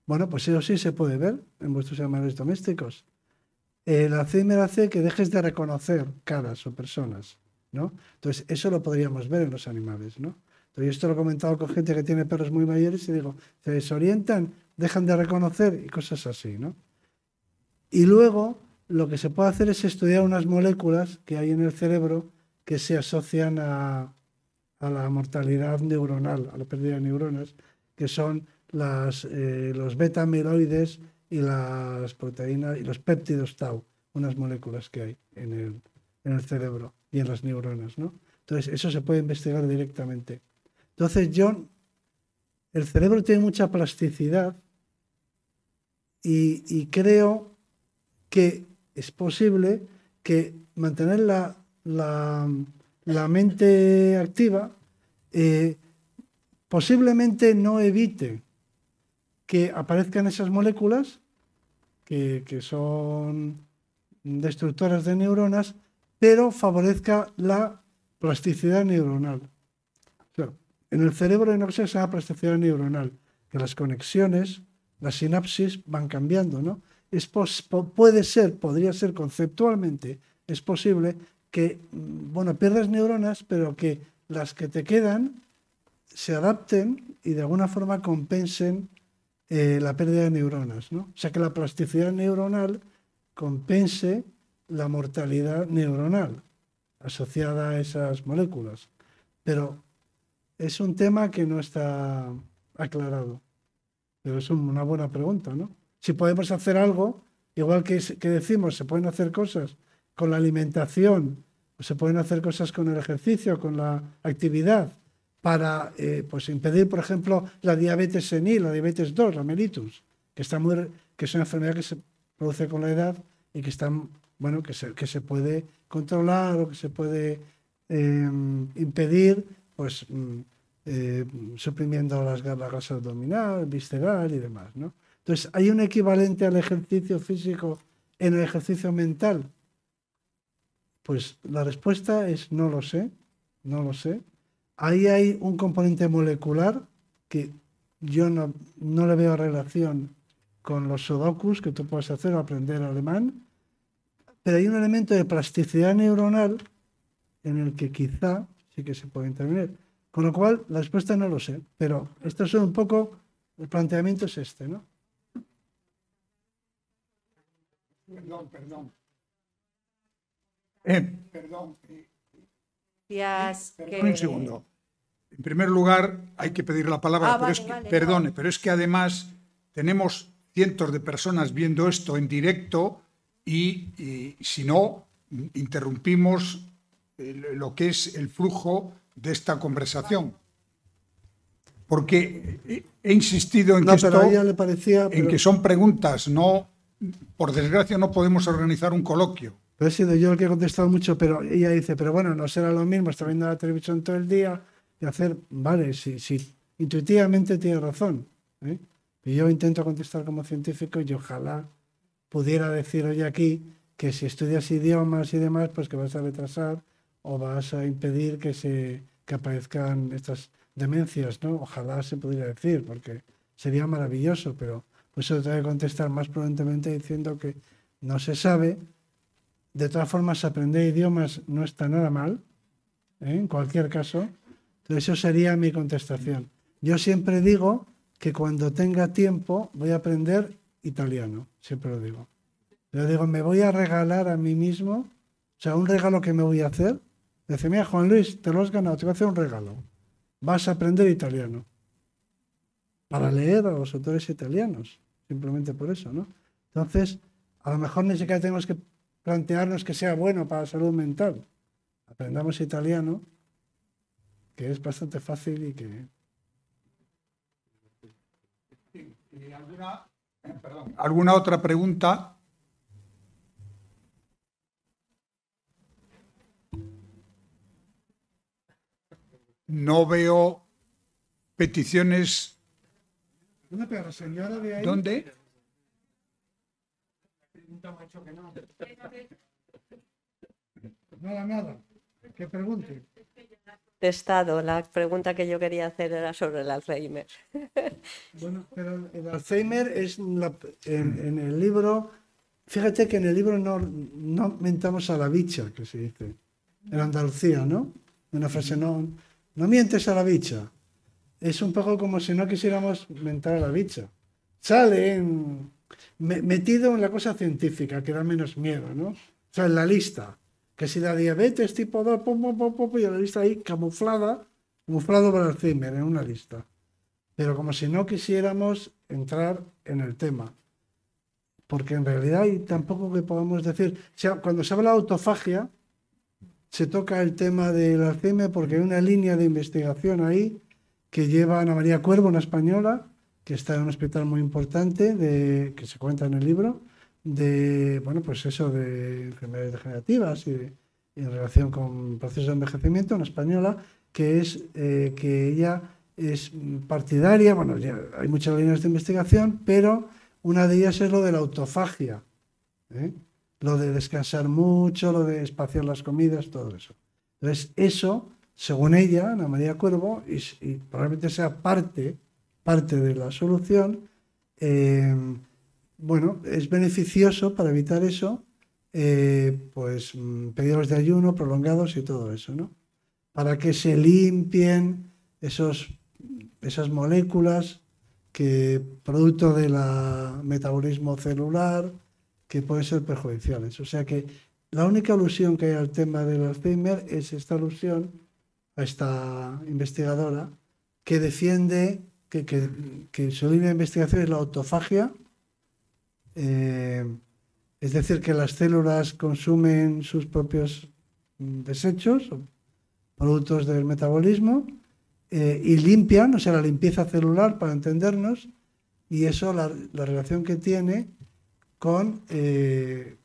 Bueno, pues eso sí se puede ver en vuestros animales domésticos el Alzheimer hace que dejes de reconocer caras o personas, ¿no? Entonces, eso lo podríamos ver en los animales, ¿no? Entonces, esto lo he comentado con gente que tiene perros muy mayores y digo, se desorientan, dejan de reconocer y cosas así, ¿no? Y luego, lo que se puede hacer es estudiar unas moléculas que hay en el cerebro que se asocian a, la mortalidad neuronal, a la pérdida de neuronas, que son eh, los beta-amiloides y las proteínas y los péptidos tau, unas moléculas que hay en el, cerebro y en las neuronas, ¿no? Entonces, eso se puede investigar directamente. Entonces, John, el cerebro tiene mucha plasticidad y, creo que es posible que mantener la, mente activa eh, posiblemente no evite que aparezcan esas moléculas que, son destructoras de neuronas, pero favorezca la plasticidad neuronal. en el cerebro de una se llama plasticidad neuronal, que las conexiones, las sinapsis van cambiando, ¿no? Es puede ser, podría ser conceptualmente, es posible que, mm, bueno, pierdas neuronas, pero que las que te quedan se adapten y de alguna forma compensen eh, la pérdida de neuronas. ¿no? O sea, que la plasticidad neuronal compense la mortalidad neuronal asociada a esas moléculas. Pero es un tema que no está aclarado. Pero es una buena pregunta, ¿no? Si podemos hacer algo, igual que, que decimos, se pueden hacer cosas con la alimentación, o se pueden hacer cosas con el ejercicio, con la actividad, para eh, pues, impedir, por ejemplo, la diabetes senil, la diabetes 2, la mellitus, que, es una enfermedad que se produce con la edad y que, que, se, puede controlar o que se puede em, impedir pues, mm, eh, suprimiendo las gasa abdominal, visceral y demás. Entonces, hay un equivalente al ejercicio físico en el ejercicio mental. Pues la respuesta es no lo sé, no lo sé ahí hay un componente molecular que yo no, le veo relación con los sudokus que tú puedes hacer o aprender alemán, pero hay un elemento de plasticidad neuronal en el que quizá sí que se puede intervenir. Con lo cual, la respuesta no lo sé, pero esto es un poco, el planteamiento es este, ¿no? Perdón, perdón. Eh. Perdón. Eh, eh. Un segundo. En primer lugar, hay que pedir la palabra, ah, perdone, pero es que además tenemos cientos de personas viendo esto en directo y, si no, interrumpimos eh, lo que es el flujo de esta conversación. Porque he insistido en, que, que son preguntas, no, por desgracia no podemos organizar un coloquio. Pero he sido yo el que he contestado mucho, pero ella dice, pero bueno, no será lo mismo, está viendo la televisión todo el día, de hacer, vale, si, intuitivamente tiene razón. ¿eh? Y yo intento contestar como científico y ojalá pudiera decir hoy aquí que si estudias idiomas y demás, pues que vas a retrasar o vas a impedir que se aparezcan estas demencias, ¿no? Ojalá se pudiera decir, porque sería maravilloso, pero pues se a contestar más prudentemente diciendo que no se sabe. De todas formas, aprender idiomas no está nada mal, ¿eh? en cualquier caso, eso sería mi contestación. Yo siempre digo que cuando tenga tiempo voy a aprender italiano, siempre lo digo. Yo digo, me voy a regalar a mí mismo, o sea, un regalo que me voy a hacer. Dice, mira, Juan Luis, te lo has ganado, te voy a hacer un regalo. Vas a aprender italiano. Para leer a los autores italianos, simplemente por eso, ¿no? Entonces, a lo mejor ni siquiera tenemos que plantearnos que sea bueno para la salud mental. Aprendamos italiano es bastante fácil y que... alguna, otra pregunta? No veo peticiones. ¿Dónde señora de ahí? ¿Dónde? Nada, nada. Que pregunte testado. La pregunta que yo quería hacer era sobre el Alzheimer. <laughs> Bueno, pero el Alzheimer es en, el libro, fíjate que en el libro no, mentamos a la bicha, que se dice, en Andalucía, ¿no? Una frase, no, no mientes a la bicha. Es un poco como si no quisiéramos mentar a la bicha. Sale metido en la cosa científica, que da menos miedo, ¿no? O sea, en la lista que si da diabetes tipo 2, pum, pum, pum, y la lista ahí camuflada, camuflado por Alzheimer en una lista. Pero como si no quisiéramos entrar en el tema. Porque en realidad y tampoco que podamos decir, cuando se habla de autofagia, se toca el tema del Alzheimer porque hay una línea de investigación ahí que lleva Ana María Cuervo, una española, que está en un hospital muy importante, de, que se cuenta en el libro, de, bueno, pues eso de enfermedades degenerativas y, en relación con procesos de envejecimiento, en española que es eh, que ella es partidaria, bueno, hay muchas líneas de investigación, pero una de ellas es lo de la autofagia, ¿eh? lo de descansar mucho, lo de espaciar las comidas, todo eso. Entonces, eso, según ella, Ana María Cuervo, y, probablemente sea parte, parte de la solución, eh, bueno, es beneficioso para evitar eso, eh, pues mm, periodos de ayuno prolongados y todo eso, ¿no? Para que se limpien esas moléculas que producto del metabolismo celular que pueden ser perjudiciales. O sea que la única alusión que hay al tema del Alzheimer es esta alusión a esta investigadora que defiende que su línea de investigación es la autofagia, eh, es decir, que las células consumen sus propios mm, desechos, productos del metabolismo, eh, y limpian, o sea, la limpieza celular para entendernos, y eso la, relación que tiene con, eh,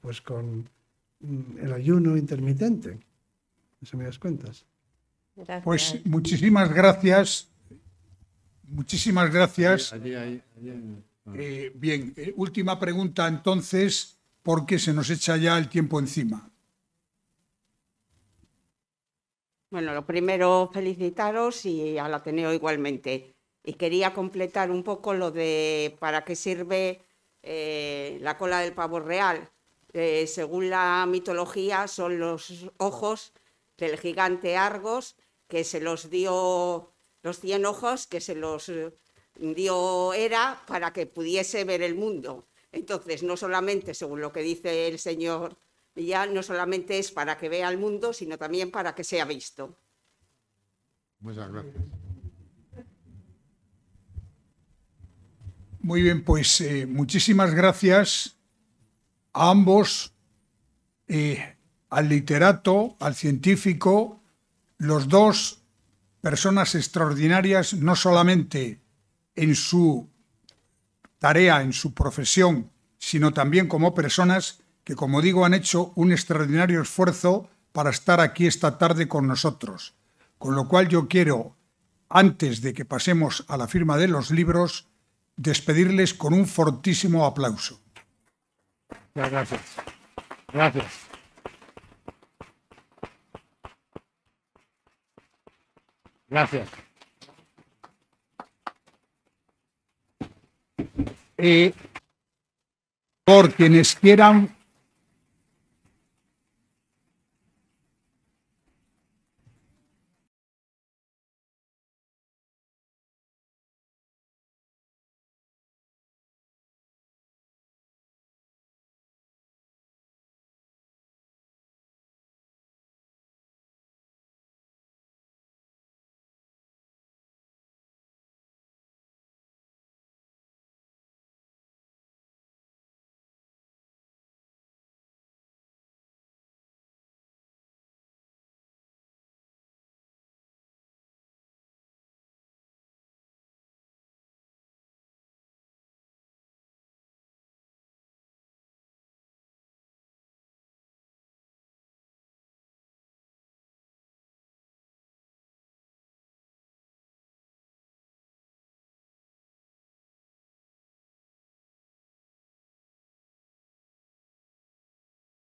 pues con mm, el ayuno intermitente. en me das cuentas. Pues muchísimas gracias. Muchísimas gracias. Eh, bien, eh, última pregunta entonces, porque se nos echa ya el tiempo encima. Bueno, lo primero, felicitaros y la Ateneo igualmente. Y quería completar un poco lo de para qué sirve eh, la cola del pavo real. según la mitología, son los ojos del gigante Argos que se los dio, los cien ojos que se los dio era para que pudiese ver el mundo. Entonces, no solamente, según lo que dice el Señor, ya no solamente es para que vea el mundo, sino también para que sea visto. Muchas gracias. Muy bien, pues eh, muchísimas gracias a ambos, eh, al literato, al científico, los dos personas extraordinarias, no solamente en su tarea, en su profesión, sino también como personas que, como digo, han hecho un extraordinario esfuerzo para estar aquí esta tarde con nosotros. Con lo cual yo quiero, antes de que pasemos a la firma de los libros, despedirles con un fortísimo aplauso. Muchas gracias. Gracias. Gracias. Eh, por quienes quieran